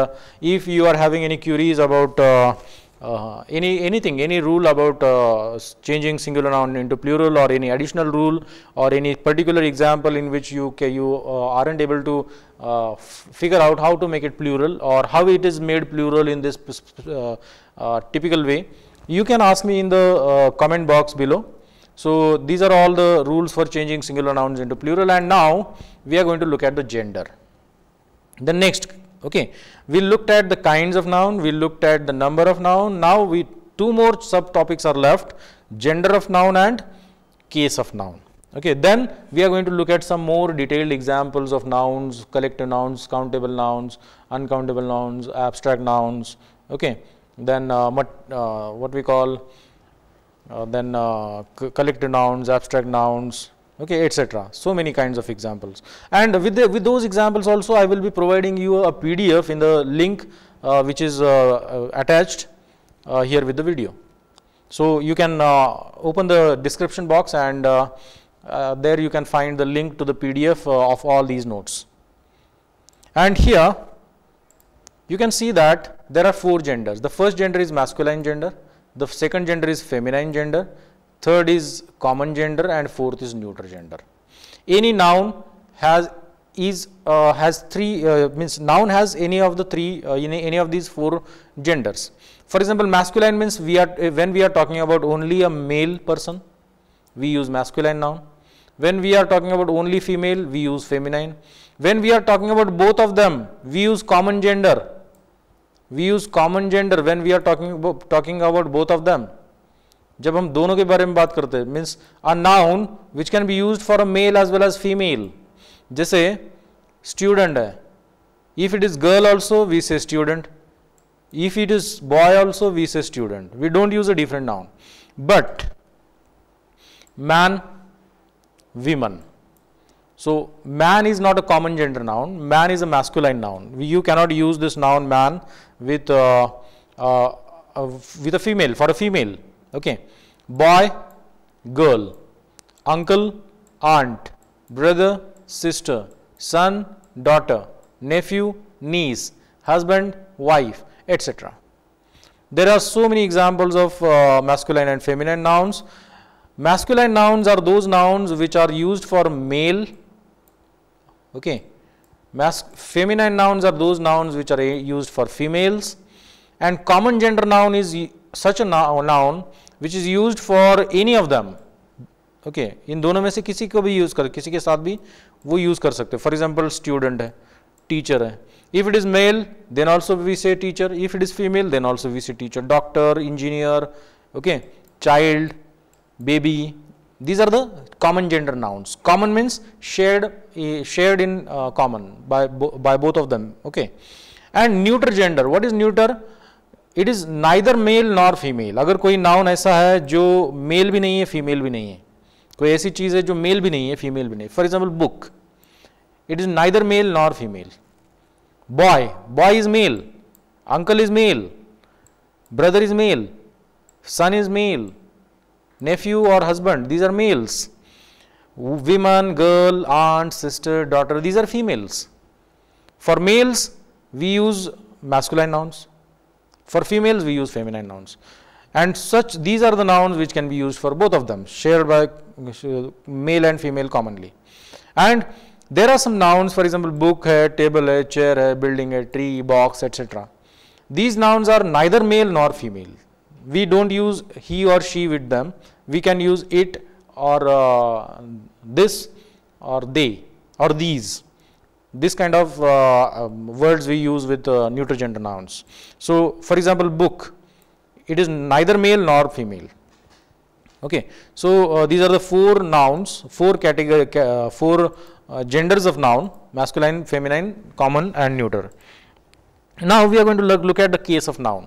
if you are having any queries about any anything any rule about changing singular noun into plural or any additional rule or any particular example in which you you aren't able to figure out how to make it plural or how it is made plural in this typical way you can ask me in the uh, comment box below. So these are all the rules for changing singular nouns into plural and now we are going to look at the gender. The next, okay, we looked at the kinds of noun, we looked at the number of noun, now we two more subtopics are left, gender of noun and case of noun. Okay, then we are going to look at some more detailed examples of nouns, collective nouns, countable nouns, uncountable nouns, abstract nouns, okay, then uh, uh, what we call uh, then collective nouns, abstract nouns, okay etc so many kinds of examples and with the, with those examples also i will be providing you a pdf in the link uh, which is uh, attached uh, here with the video so you can open the description box and there you can find the link to the pdf of all these notes and here you can see that there are four genders. The first gender is masculine gender, the second gender is feminine gender, third is common gender and fourth is neuter gender. Any noun has is uh, has three uh, means noun has any of the three uh, any, any of these four genders. For example, masculine means we are uh, when we are talking about only a male person, we use masculine noun. When we are talking about only female, we use feminine. When we are talking about both of them, we use common gender we use common gender when we are talking talking about both of them जब हम दोनों के बारे में बात करते हैं means a noun which can be use for a male as well as female जैसे स्टूडेंट है if it is girl also we say student if it is boy also we say student we don't use a different noun but man women So, man is not a common gender noun, man is a masculine noun. We, you cannot use this noun man with, uh, uh, uh, with a female, for a female. Okay. Boy, girl, uncle, aunt, brother, sister, son, daughter, nephew, niece, husband, wife, etc. There are so many examples of uh, masculine and feminine nouns. Masculine nouns are those nouns which are used for male okay mask feminine nouns are those nouns which are used for females and common gender noun is such a noun which is used for any of them okay okay, इन दोनों में से किसी को भी use कर किसी के साथ भी वो यूज़ कर सकते फॉर एग्जाम्पल स्टूडेंट है टीचर है if it is male then also we say teacher if it is female then also we say teacher doctor engineer okay child baby these are the common gender nouns common means shared eh, shared in uh, common by by both of them okay and neuter gender what is neuter it is neither male nor female agar koi noun is hai jo male bhi nahi hai female bhi nahi hai koi aisi male bhi female for example book it is neither male nor female boy boy is male uncle is male brother is male son is male nephew or husband, these are males. Woman, girl, aunt, sister, daughter, these are females. For males, we use masculine nouns. For females, we use feminine nouns. And such, these are the nouns which can be used for both of them, shared by male and female commonly. And there are some nouns, for example, book hai, table hai, chair hai, building hai, tree, box, etc. These nouns are neither male nor female we don't use he or she with them we can use it or uh, this or they or these this kind of uh, um, words we use with uh, gender nouns so for example book it is neither male nor female okay so uh, these are the four nouns four category uh, four uh, genders of noun masculine feminine common and neuter now we are going to look, look at the case of noun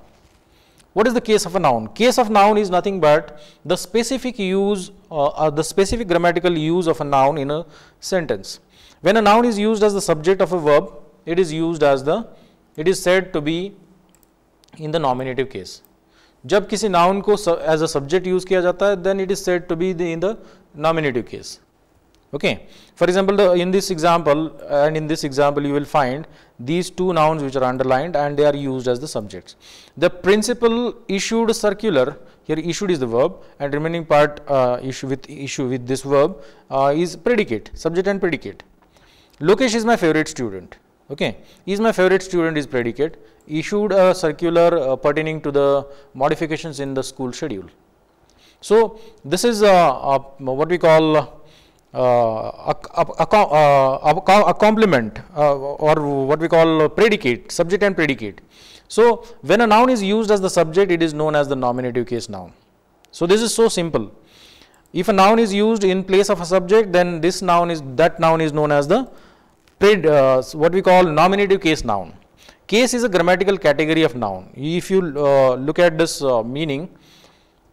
what is the case of a noun? Case of noun is nothing but the specific use uh, or uh, the specific grammatical use of a noun in a sentence. When a noun is used as the subject of a verb, it is used as the, it is said to be in the nominative case. जब किसी noun को as a subject use किया जाता है then it is said to be the, in the nominative case okay for example the, in this example and in this example you will find these two nouns which are underlined and they are used as the subjects the principal issued circular here issued is the verb and remaining part uh, issue with issue with this verb uh, is predicate subject and predicate lokesh is my favorite student okay is my favorite student is predicate issued a circular uh, pertaining to the modifications in the school schedule so this is uh, uh, what we call a, uh, a, a, a uh, complement uh, or what we call predicate, subject and predicate. So, when a noun is used as the subject, it is known as the nominative case noun. So, this is so simple. If a noun is used in place of a subject, then this noun is that noun is known as the pred, uh, what we call nominative case noun. Case is a grammatical category of noun. If you uh, look at this uh, meaning,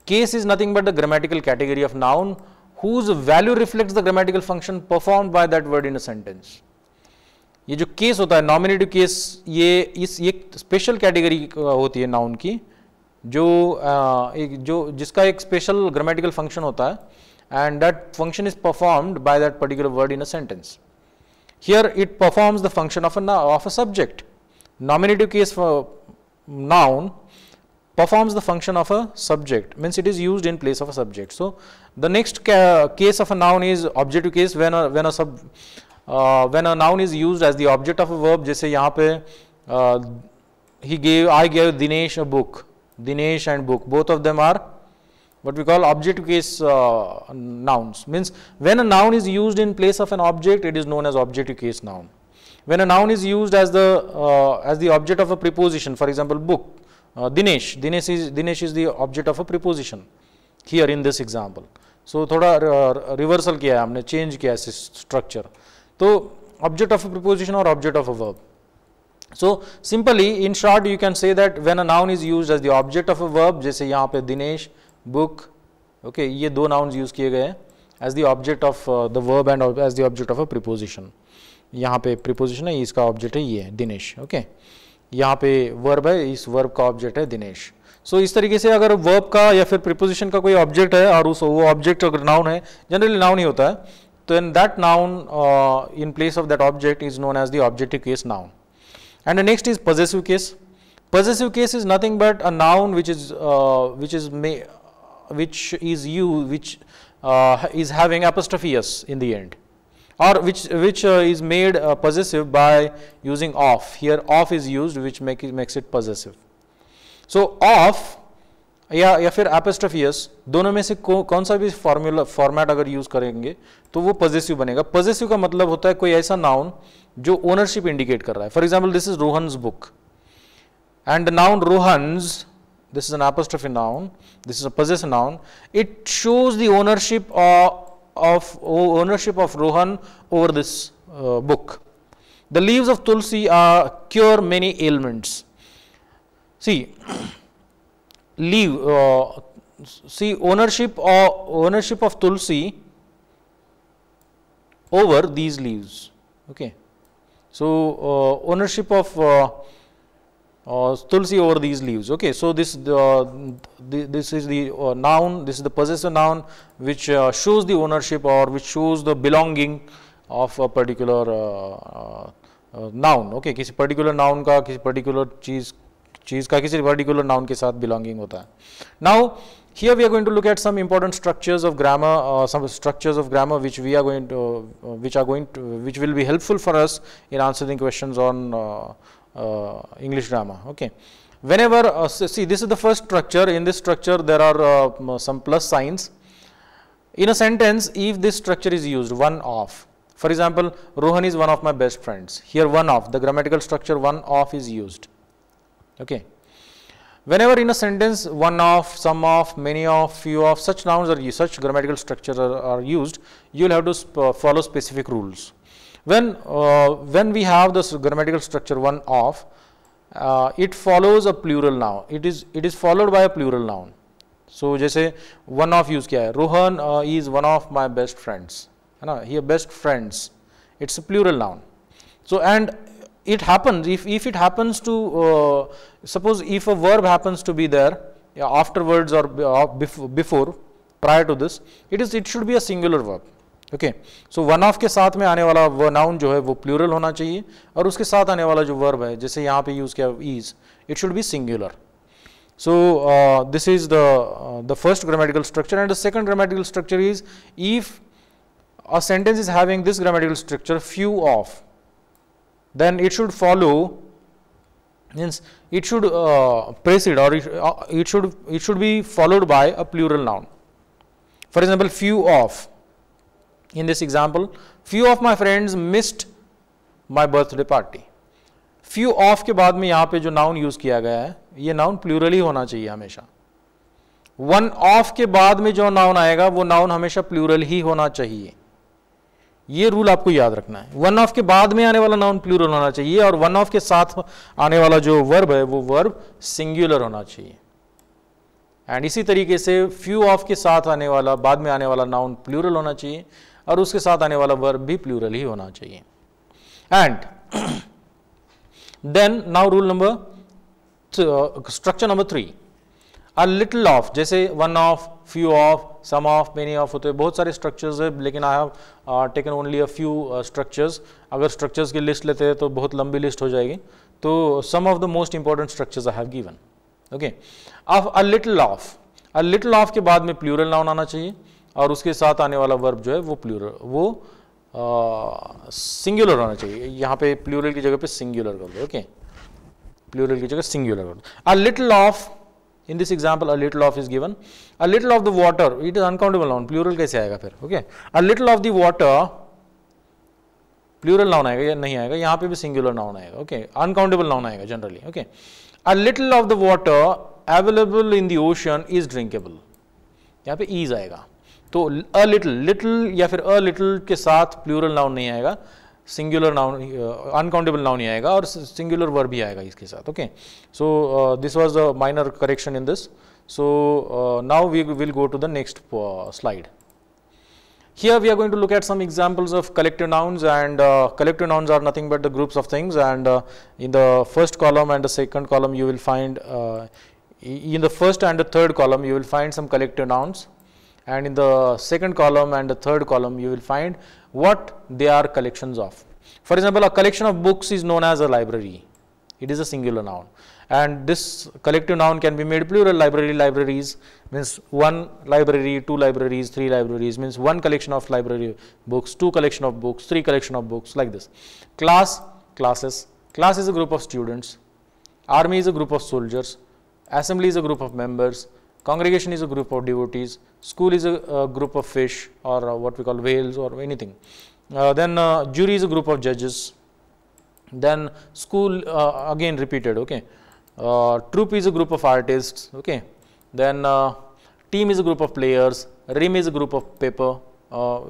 case is nothing but the grammatical category of noun whose value reflects the grammatical function performed by that word in a sentence. ये जो case होता है nominative case ये इस एक special category होती है noun की जो आ, एक जो जिसका एक स्पेशल ग्रामेटिकल फंक्शन होता है and that function is performed by that particular word in a sentence here it performs the function of a, of a subject nominative case for noun performs the function of a subject means it is used in place of a subject. So, the next ca case of a noun is objective case when a, when a sub uh, when a noun is used as the object of a verb जैसे यहाँ पे uh, he gave I gave Dinesh a book Dinesh and book both of them are what we call objective case uh, nouns means when a noun is used in place of an object it is known as objective case noun when a noun is used as the uh, as the object of a preposition for example book Dinesh Dinesh is Dinesh is the object of a preposition here in this example so थोड़ा reversal किया है हमने change किया है structure तो object of a preposition और object of a verb so simply in short you can say that when a noun is use as the object of a verb जैसे यहाँ पे दिनेश बुक ओके ये दो noun use किए गए हैं as the object of the verb and as the object of a preposition यहाँ पे प्रिपोजिशन है इसका ऑब्जेक्ट है ये दिनेश ओके okay? यहाँ पे वर्ब है इस वर्ब का ऑब्जेक्ट है दिनेश सो so, इस तरीके से अगर वर्ब का या फिर प्रिपोजिशन का कोई ऑब्जेक्ट है और उस वो ऑब्जेक्ट अगर नाउन है जनरली नाउन ही होता है तो in that noun in place of that object is known as the objective case noun and next is positive case positive case is nothing but a noun which is which is may which is you which is having is having apostrophe s or which which uh, is made uh, possessive by using of here of is used which make it, makes it possessive so of या या फिर एपेस्ट्रफियस दोनों में से कौन सा भी formula format अगर यूज करेंगे तो वो पॉजिटिव बनेगा पॉजिटिव का मतलब होता है कोई ऐसा नाउन जो ओनरशिप इंडिकेट कर रहा है for example this is Rohan book and noun Rohan this is an apostrophe noun this is a possess noun it shows the ownership of ownership of Rohan over this uh, book. The leaves of Tulsi are cure many ailments. See, leave, uh, see ownership or ownership of Tulsi over these leaves. Okay. So, uh, ownership of uh, uh, tulsi over these leaves. Okay, so this uh, the, this is the uh, noun. This is the possessive noun which uh, shows the ownership or which shows the belonging of a particular uh, uh, noun. Okay, किसी particular noun का किसी particular चीज चीज का किसी particular noun के साथ belonging होता है. Now here we are going to look at some important structures of grammar, some structures of grammar which we are going to, which are going to, which will be helpful for us in answering questions on uh, English grammar. Okay. Whenever, uh, see this is the first structure, in this structure there are uh, some plus signs. In a sentence, if this structure is used, one of, for example, Rohan is one of my best friends. Here one of, the grammatical structure one of is used. Okay. Whenever in a sentence one of, some of, many of, few of, such nouns or such grammatical structure are, are used, you will have to sp follow specific rules when uh, when we have this grammatical structure one of uh, it follows a plural noun it is it is followed by a plural noun so jaise one of use kiya rohan uh, is one of my best friends hai na he best friends it's a plural noun so and it happens if if it happens to suppose if a verb happens to be there afterwards or before prior to this it is it should be a singular verb okay so one of के साथ में आने वाला verb noun जो है वो plural होना चाहिए और उसके साथ आने वाला जो वर्ब है जैसे यहाँ पे यूज किया is it should be singular so this is the the first grammatical structure and the second grammatical structure is if a sentence is having this grammatical structure few of then it should follow means it should precede or it should it should be followed by a plural noun for example few of In this example, few of my friends missed my birthday party. Few of के बाद में यहाँ पे जो noun use किया गया है ये नाउन प्लूरल ही होना चाहिए हमेशा वन ऑफ के बाद में जो नाउन आएगा वो नाउन हमेशा प्लूरल ही होना चाहिए ये रूल आपको याद रखना है वन ऑफ के बाद में आने वाला नाउन प्लूरल होना चाहिए और वन ऑफ के साथ आने वाला जो वर्ब है वो वर्ब सिंगुलर होना चाहिए एंड इसी तरीके से फ्यू ऑफ के साथ आने वाला बाद में आने वाला नाउन प्लूरल होना चाहिए और उसके साथ आने वाला वर्ब भी प्लूरल ही होना चाहिए and then now rule number structure number three a little of जैसे one of few of some of many of होते हैं बहुत सारे स्ट्रक्चर्स है लेकिन I have taken only a few structures अगर स्ट्रक्चर्स की लिस्ट लेते हैं तो बहुत लंबी लिस्ट हो जाएगी तो some of the most important structures I have given okay of a little of a little of के बाद में प्लूरल नाउन आना चाहिए और उसके साथ आने वाला वर्ब जो है वो प्लूरल वो सिंगुलर होना चाहिए यहाँ पे प्लूरल की जगह पे सिंगुलर कर दो ओके प्लूरल की जगह सिंगुलर कर दो a little of in this example a little of is given a little of the water it is uncountable noun plural कैसे आएगा फिर okay a little of the water plural noun आएगा या नहीं आएगा यहाँ पे भी सिंगुलर नाउन आएगा ओके अनकाउंटेबल नाउन आएगा generally okay a little of the water available in the ocean is drinkable यहाँ पे ईज आएगा So a little, little, या फिर अ लिटिल के साथ प्लूरल नाउन नहीं आएगा noun, uh, uncountable noun noun ही आएगा और सिंगुलर वर्ब भी आएगा इसके साथ okay so this was a minor correction in this So uh, uh, now we will go to the next slide. Here we are going to look at some examples of collective nouns and collective nouns are nothing but the groups of things and in the first column and the second column you will find in the first and the third column you will find some collective nouns and in the second column and the third column you will find what they are collections of. For example, a collection of books is known as a library. It is a singular noun and this collective noun can be made plural library libraries means one library, two libraries, three libraries means one collection of library books, two collection of books, three collection of books like this. Class, classes, class is a group of students, army is a group of soldiers, assembly is a group of members, Congregation is a group of devotees. School is a, a group of fish or uh, what we call whales or anything. Uh, then uh, jury is a group of judges. Then school uh, again repeated. Okay. Uh, troupe is a group of artists. Okay. Then uh, team is a group of players. Rim is a group of paper.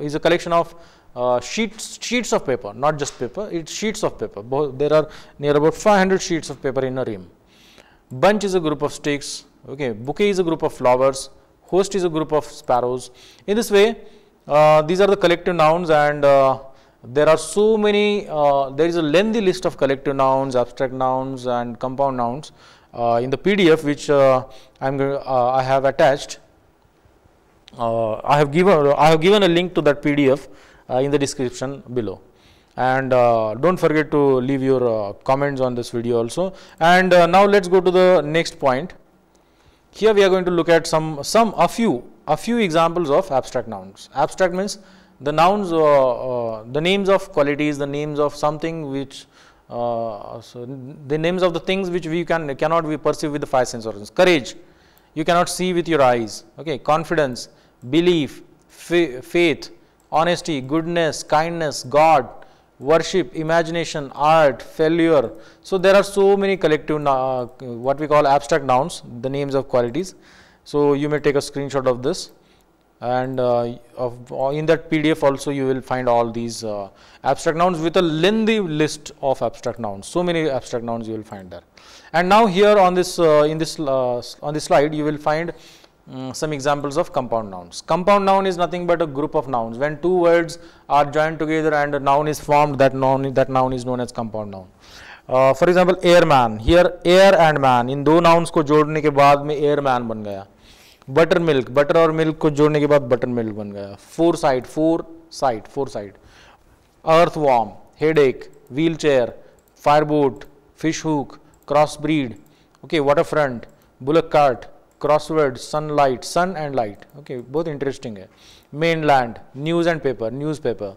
is a collection of uh, sheets sheets of paper, not just paper. It's sheets of paper. There are near about 500 sheets of paper in a rim bunch is a group of sticks, okay, bouquet is a group of flowers, host is a group of sparrows. In this way, uh, these are the collective nouns and uh, there are so many, uh, there is a lengthy list of collective nouns, abstract nouns and compound nouns uh, in the PDF which uh, I'm, uh, I have attached. I have given I have given a link to that PDF in the description below and uh, don't forget to leave your uh, comments on this video also and uh, now let's go to the next point here we are going to look at some some a few a few examples of abstract nouns abstract means the nouns uh, uh, the names of qualities the names of something which uh, so the names of the things which we can cannot be perceive with the five sense organs courage you cannot see with your eyes okay confidence belief faith honesty goodness kindness god worship, imagination, art, failure. So there are so many collective, uh, what we call abstract nouns, the names of qualities. So you may take a screenshot of this and uh, of, uh, in that PDF also you will find all these uh, abstract nouns with a lengthy list of abstract nouns. So many abstract nouns you will find there. And now here on this, uh, in this, uh, on this slide you will find Mm, some examples of compound nouns. Compound noun is nothing but a group of nouns. When two words are joined together and a noun is formed, that noun that noun is known as compound noun. Uh, for example, airman. Here, air and man. In two nouns ko jodne ke baad mein airman ban gaya. Buttermilk. Butter or milk ko jodne ke baad buttermilk ban gaya. Four side. Four side. Four side. Earthworm. Headache. Wheelchair. Fireboat. Fishhook. hook. Crossbreed. Okay. Waterfront. Bullock cart crosswords sunlight sun and light okay both interesting hai. mainland news and paper newspaper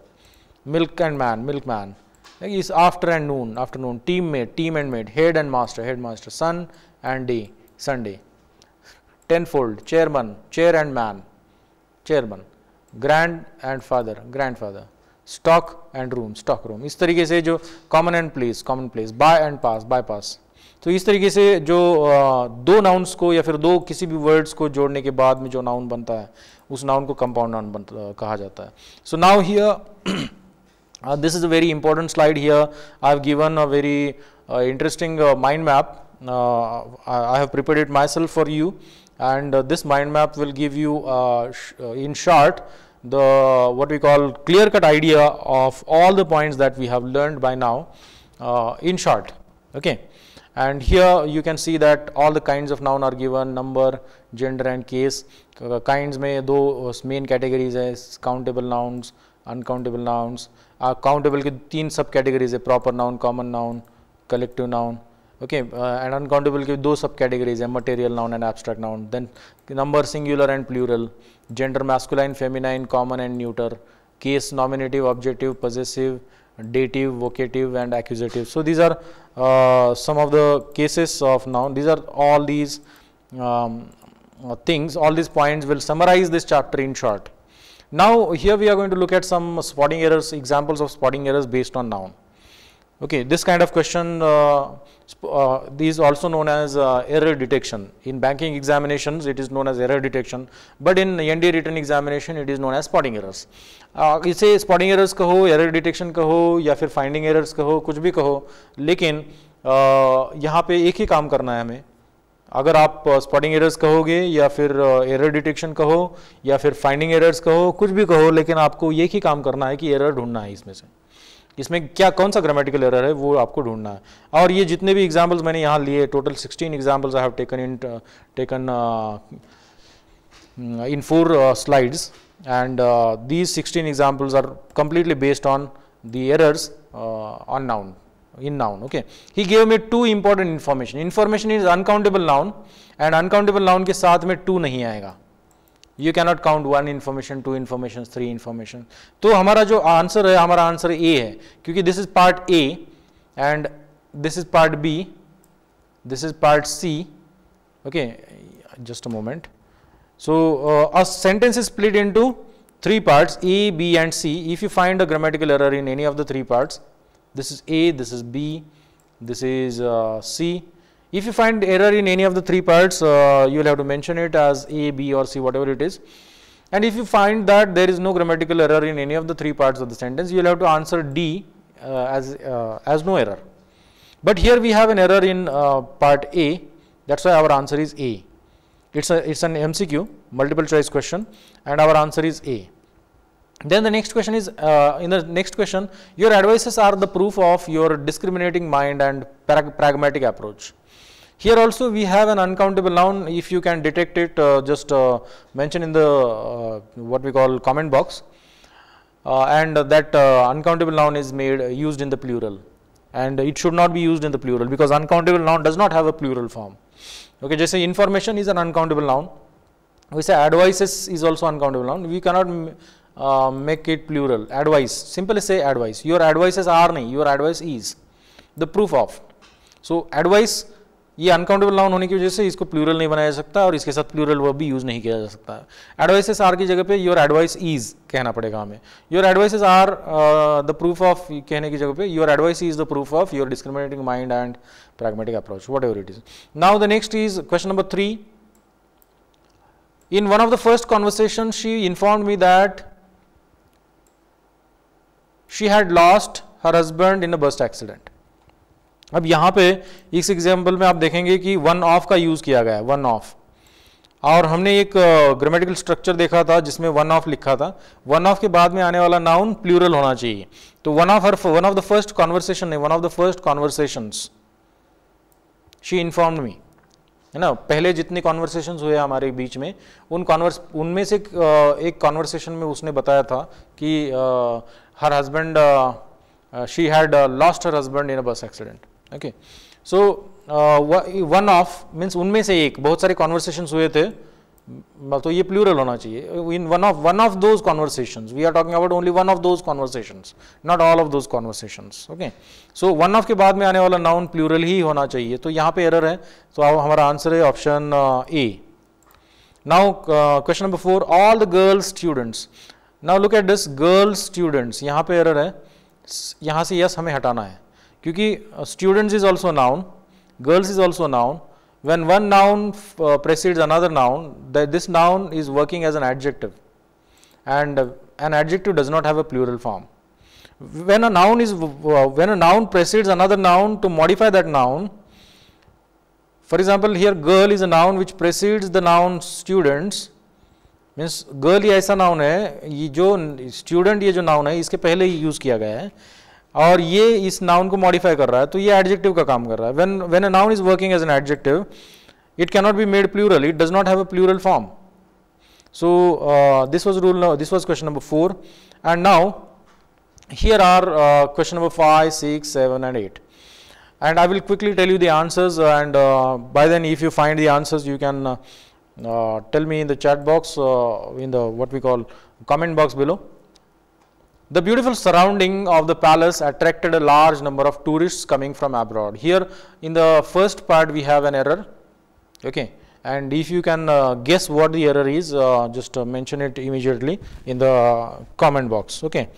milk and man milkman like is after and noon afternoon teammate team and mate head and master headmaster sun and day sunday tenfold chairman chair and man chairman grand and father grandfather stock and room stock room इस तरीके से जो common and place common place buy and pass bypass तो इस तरीके से जो दो नाउन्स को या फिर दो किसी भी वर्ड्स को जोड़ने के बाद में जो नाउन बनता है उस नाउन को कंपाउंड नाउन कहा जाता है so now here this is a very important slide here I have given a very interesting mind map I have prepare it myself for you and this mind map will give you in short the what we call clear cut idea of all the points that we have learn by now in short okay okay. and here you can see that all the kinds of noun are given number gender and case uh, kinds may though uh, main categories as countable nouns uncountable nouns uh, countable ke teen subcategories hai proper noun common noun collective noun okay uh, and uncountable ke do subcategories hai material noun and abstract noun then number singular and plural gender masculine feminine common and neuter case nominative objective possessive dative, vocative and accusative. So these are uh, some of the cases of noun. These are all these um, uh, things, all these points will summarize this chapter in short. Now here we are going to look at some spotting errors, examples of spotting errors based on noun. Okay, this kind of question uh, uh, these also known as uh, error detection. In banking examinations, it is known as error detection, but in NDA written examination, it is known as spotting errors. Uh, इसे spotting errors कहो error detection कहो या फिर finding errors कहो कुछ भी कहो लेकिन uh, यहाँ पे एक ही काम करना है हमें अगर आप स्पॉटिंग एरर्स कहोगे या फिर एरर डिटेक्शन कहो या फिर फाइंडिंग एरर्स कहो कुछ भी कहो लेकिन आपको एक ही काम करना है कि एरर ढूंढना है इसमें से इसमें क्या कौन सा ग्रामेटिकल एरर है वो आपको ढूंढना है और ये जितने भी एग्जाम्पल्स मैंने यहाँ लिए total sixteen examples I have in taken in four slides and these sixteen examples are completely based on the errors on noun in noun okay he gave me two important information information is uncountable noun and uncountable noun के साथ में two नहीं आएगा you cannot count one information two information three information तो हमारा जो answer है हमारा आंसर ए है क्योंकि this is part A and this is part B this is part C okay just a moment. So, uh, a sentence is split into three parts A, B and C. If you find a grammatical error in any of the three parts, this is A, this is B, this is uh, C, if you find error in any of the three parts, uh, you will have to mention it as A, B or C, whatever it is. And if you find that there is no grammatical error in any of the three parts of the sentence, you will have to answer D uh, as, uh, as no error. But here we have an error in uh, part A, that is why our answer is A. It's, a, it's an MCQ, multiple choice question and our answer is A. Then the next question is, uh, in the next question, your advices are the proof of your discriminating mind and pragmatic approach. Here also we have an uncountable noun. If you can detect it, uh, just uh, mention in the uh, what we call comment box. Uh, and that uh, uncountable noun is made uh, used in the plural and it should not be used in the plural because uncountable noun does not have a plural form. Okay, just say information is an uncountable noun. We say advices is also uncountable noun. We cannot uh, make it plural advice simply say advice your advices are nahi your advice is the proof of so advice ये uncountable noun होने की वजह से इसको plural नहीं बनाया जा सकता और इसके साथ प्लूरल वर्ब भी यूज नहीं किया जा सकता एडवाइसेस आर की जगह पे योर एडवाइस इज कहना पड़ेगा हमें your advices are the proof of कहने की जगह पे your advice is the proof of your discriminating mind and pragmatic approach whatever it is now the next is question number three in one of the first conversation she inform me that she had lost her husband in a bust accident अब यहाँ पे इस example में आप देखेंगे कि one of का use किया गया है वन ऑफ और हमने एक ग्रामेटिकल स्ट्रक्चर देखा था जिसमें वन ऑफ लिखा था वन ऑफ के बाद में आने वाला नाउन प्लूरल होना चाहिए तो one of her one of the first conversation है one of the first conversation she informed me है ना पहले जितने कॉन्वर्सेशन हुए हमारे बीच में उन कॉन्वर्स उनमें से एक कॉन्वर्सेशन में उसने बताया था कि her husband she had lost her husband in a bus accident okay so one of means उनमें से एक बहुत सारे कॉन्वर्सेशन हुए थे तो ये प्लूरल होना चाहिए in one of one of those conversation we are talking about only one of those conversation not all of those conversation okay so one of के बाद में आने वाला नाउन प्लूरल ही होना चाहिए तो यहाँ पे एरर है तो अब हमारा आंसर है option A now question number four all the girls students now look at this girls students यहाँ पे एरर है यहाँ से यस हमें हटाना है क्योंकि students is also noun girls is also noun when one noun precede another noun this noun is working as an adjective and an adjective does not have a plural form when a noun is when a noun precedes another noun to modify that noun for example here girl is a noun which precedes the noun students means girl ये ऐसा noun है ये जो student ये जो noun है इसके पहले ही यूज किया गया है और ये इस नाउन को मॉडिफाई कर रहा है तो ये एडजेक्टिव का काम कर रहा है when when a noun is working as an adjective it cannot be made plural it does not have a plural form so uh, this was rule no, this was question number 4 and now here are uh, question number 5 6 7 and 8 and i will quickly tell you the answers uh, and uh, by then if you find the answers you can uh, uh, tell me in the chat box in the what we call comment box below the beautiful surrounding of the palace attracted a large number of tourists coming from abroad. Here in the first part we have an error. Okay. And if you can uh, guess what the error is, uh, just uh, mention it immediately in the comment box. Okay.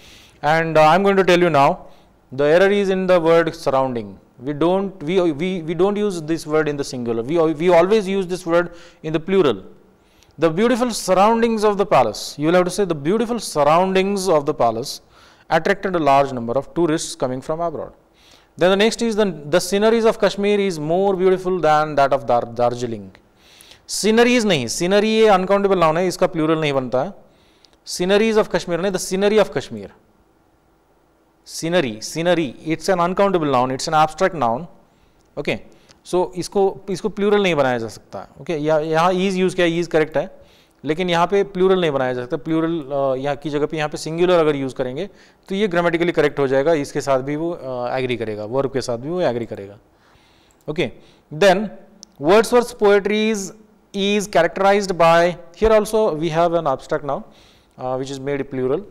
And uh, I am going to tell you now, the error is in the word surrounding. We don't we, we, we don't use this word in the singular. We, we always use this word in the plural the beautiful surroundings of the palace, you will have to say the beautiful surroundings of the palace attracted a large number of tourists coming from abroad. Then the next is the, the sceneries of Kashmir is more beautiful than that of Dar, Darjeeling. Sceneries नहीं scenery ये uncountable noun है इसका plural नहीं बनता है sceneries of Kashmir नहीं the scenery of Kashmir scenery scenery it's an uncountable noun it's an abstract noun okay so so, इसको इसको प्लूरल नहीं बनाया जा सकता ओके okay? या यहाँ ईज यूज़ किया ईज करेक्ट है लेकिन यहाँ पे प्लूरल नहीं बनाया जा सकता प्लूरल uh, यहाँ की जगह पे यहाँ पे सिंगुलर अगर यूज़ करेंगे तो ये ग्रामेटिकली करेक्ट हो जाएगा इसके साथ भी वो एग्री uh, करेगा वर्ब के साथ भी वो एग्री करेगा okay then words verse poetries is characterize by here also we have an abstract now which is made plural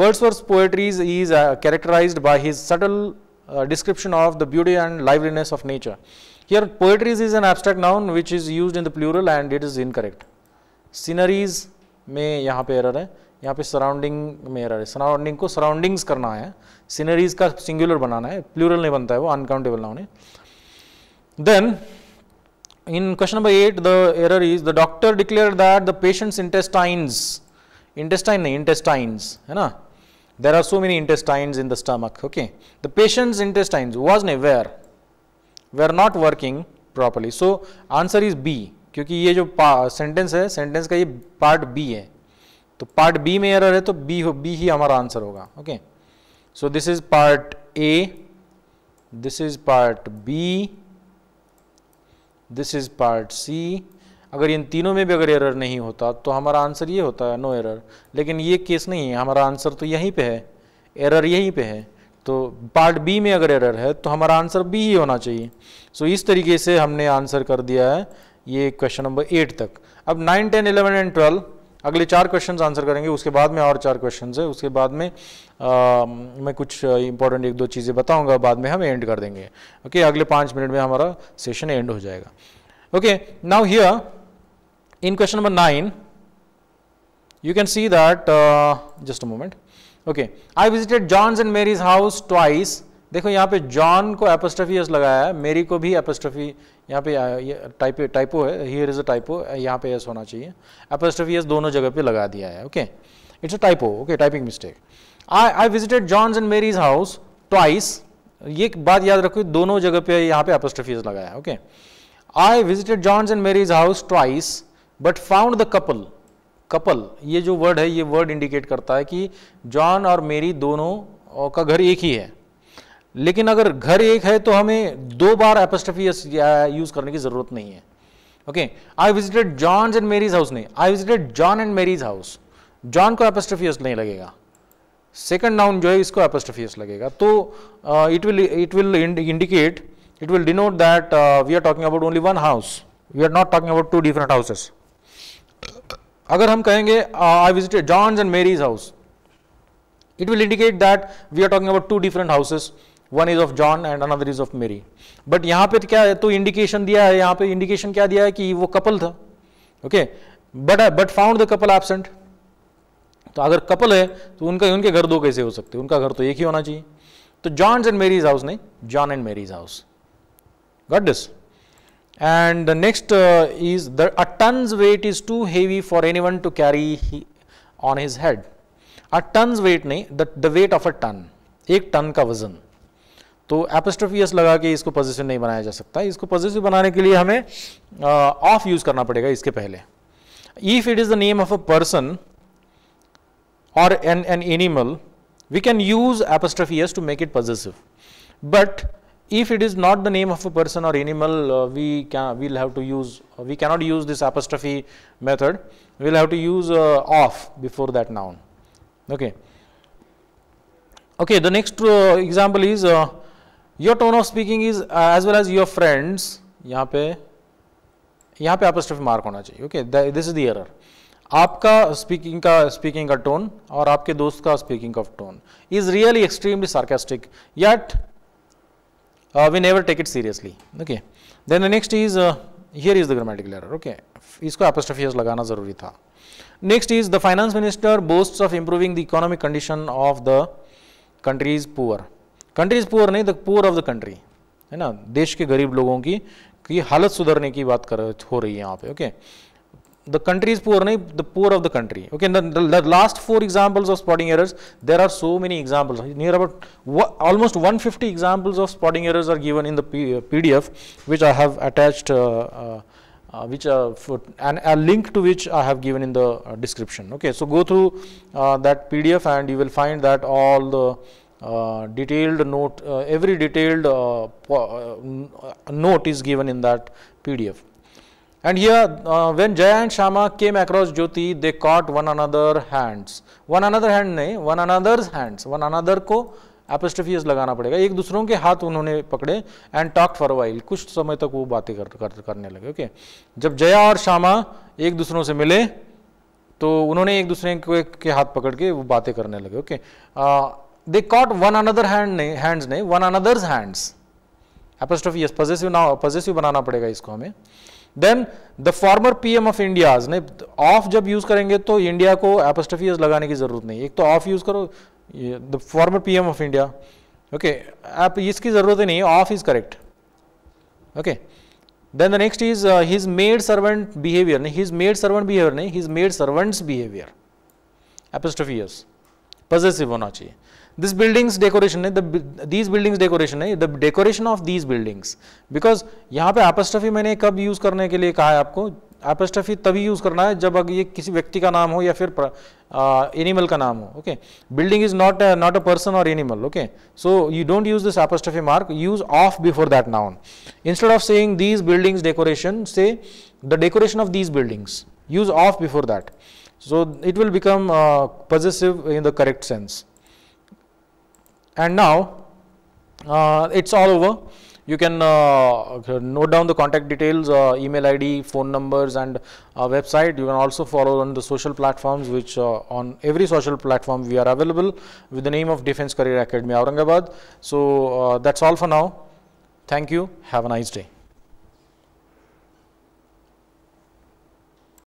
words verse poetries is characterize by his subtle description of the beauty and liveliness of nature Here poetry is an abstract noun which is used in the plural and it is incorrect. Sceneries mein yahan pe error hai yahan pe surrounding mein error hai surrounding ko surroundings karna hai sceneries ka singular banana hai plural nahi banta hai wo uncountable noun hai then in question number 8 the error is the doctor declared that the patient's intestines intestine nahi intestines hai na there are so many intestines in the stomach okay the patient's intestines was never where were not working properly. So answer is B क्योंकि ये जो sentence है sentence का ये part B है तो part B में error है तो बी हो बी ही हमारा आंसर होगा okay so this is part A this is part B this is part C अगर इन तीनों में भी अगर एरर नहीं होता तो हमारा आंसर ये होता है नो एरर लेकिन ये केस नहीं है हमारा आंसर तो यहीं पे है एरर यहीं पे है तो पार्ट बी में अगर एरर है तो हमारा आंसर बी ही होना चाहिए सो so, इस तरीके से हमने आंसर कर दिया है ये क्वेश्चन नंबर एट तक अब nine ten eleven and twelve अगले चार क्वेश्चन आंसर करेंगे उसके बाद में और चार क्वेश्चन है उसके बाद में आ, मैं कुछ इंपॉर्टेंट एक दो चीज़ें बताऊंगा बाद में हम एंड कर देंगे ओके okay, अगले पाँच मिनट में हमारा सेशन एंड हो जाएगा okay now here in question number nine you can see that just a moment okay I visited John's and Mary's house twice देखो यहाँ पे जॉन को एपोस्ट्रफी एस लगाया है मेरी को भी एपोस्ट्रफी यहाँ पे टाइप टाइपो है हियर इज़ अ टाइपो यहाँ पे एस होना चाहिए एपोस्ट्रफी एस दोनों जगह पे लगा दिया है okay it's a typo okay typing mistake I I visited John's and Mary's house twice ये बात याद रखो दोनों जगह पे यहाँ पे एपोस्ट्रफी एस लगाया okay I visited John's and Mary's house twice but found the couple couple ये जो वर्ड है ये वर्ड इंडिकेट करता है कि जॉन और मेरी दोनों का घर एक ही है लेकिन अगर घर एक है तो हमें दो बार एपस्टफी यूज करने की जरूरत नहीं है okay I visited John's and Mary's house नहीं I visited John and Mary's house John को एपस्टफियस नहीं लगेगा सेकंड नाउन जो है इसको एपस्टफियस लगेगा तो it will it will indicate it will denote that we are talking about only one house we are not talking about two different houses अगर हम कहेंगे I visited John's and Mary's house it will indicate that we are talking about two different houses one is of John and another is of Mary but यहां पर क्या है तो indication दिया है यहां पर इंडिकेशन क्या दिया है कि वो कपल था okay but but found the couple absent तो अगर कपल है तो उनका उनके घर दो कैसे हो सकते उनका घर तो एक ही होना चाहिए तो जॉन्स एंड मेरीज हाउस नहीं जॉन एंड मेरीज हाउस गॉड डिस्ट and the next uh, is the a ton's weight is too heavy for anyone to carry he, on his head a ton's weight नहीं the, the weight of a ton एक ton का वजन तो एपस्ट्रोफियस लगा के इसको पोजिशन नहीं बनाया जा सकता इसको पोजिटिव बनाने के लिए हमें ऑफ uh, यूज करना पड़ेगा इसके पहले if it is the name of a or an, an animal, we can use apostrophe s to make it possessive. But if it is not the name of a person or animal uh, we can we'll have to use uh, we cannot use this apostrophe method we'll have to use uh, of before that noun okay okay the next uh, example is uh, your tone of speaking is uh, as well as your friends यहाँ पे यहाँ पे apostrophe mark होना चाहिए okay this is the error आपका speaking का speaking का tone और आपके दोस्त का स्पीकिंग का tone is really extremely sarcastic yet uh, we never take it seriously okay then the next is uh, here is the grammatical error okay isko apostrophe s lagana zaruri tha next is the finance minister boasts of improving the economic condition of the country is poor country is poor nahi the poor of the country hai na desh ke garib logon ki ki halat sudharne ki baat kar ho rahi hai yahan pe okay? the country is poor, nahi, the poor of the country. Okay, the, the, the, last four examples of spotting errors, there are so many examples. Near about almost 150 examples of spotting errors are given in the PDF, uh, which I have attached, uh, uh, uh which uh, and a link to which I have given in the uh, description. Okay, so go through that PDF and you will find that all the uh, detailed note, uh, every detailed uh, note is given in that PDF. And here, uh, when Jaya and Shama came across Jyoti, they caught one another hands. One another hand नहीं, one another's hands. One another को एपोस्ट्रफीज लगाना पड़ेगा एक दूसरों के हाथ उन्होंने पकड़े एंड टॉक फॉर वाइल कुछ समय तक वो बातें कर, कर, करने लगे ओके okay? जब जया और श्यामा एक दूसरों से मिले तो उन्होंने एक दूसरे के, के हाथ पकड़ के वो बातें करने लगे okay they caught one another hand नहीं हैंड्स नहीं one another's hands apostrophe positive ना पॉजिटिव बनाना पड़ेगा इसको हमें then the former PM of India of जब यूज करेंगे तो इंडिया को एपोस्टफी लगाने की जरूरत नहीं एक तो ऑफ यूज करो the former PM of India okay आप इसकी जरूरत ही नहीं of is correct okay then the next is his maid servant behaviour नहीं हिज मेड सर्वेंट बिहेवियर नहीं his maid servants behaviour apostrophe positive होना चाहिए दिस बिल्डिंग्स डेकोरेशन है the these buildings है the decoration of these buildings because यहाँ पे apostrophe मैंने कब यूज करने के लिए कहा है आपको एपस्टफी तभी यूज करना है जब अगर ये किसी व्यक्ति का नाम हो या फिर एनिमल का नाम हो okay building is not not a person और animal okay so you don't use this apostrophe mark use of before that noun instead of saying these buildings decoration से the decoration of these buildings use of before that so it will become positive in the correct sense and now uh, it's all over you can uh, note down the contact details uh, email id phone numbers and uh, website you can also follow on the social platforms which uh, on every social platform we are available with the name of defense career academy aurangabad so uh, that's all for now thank you have a nice day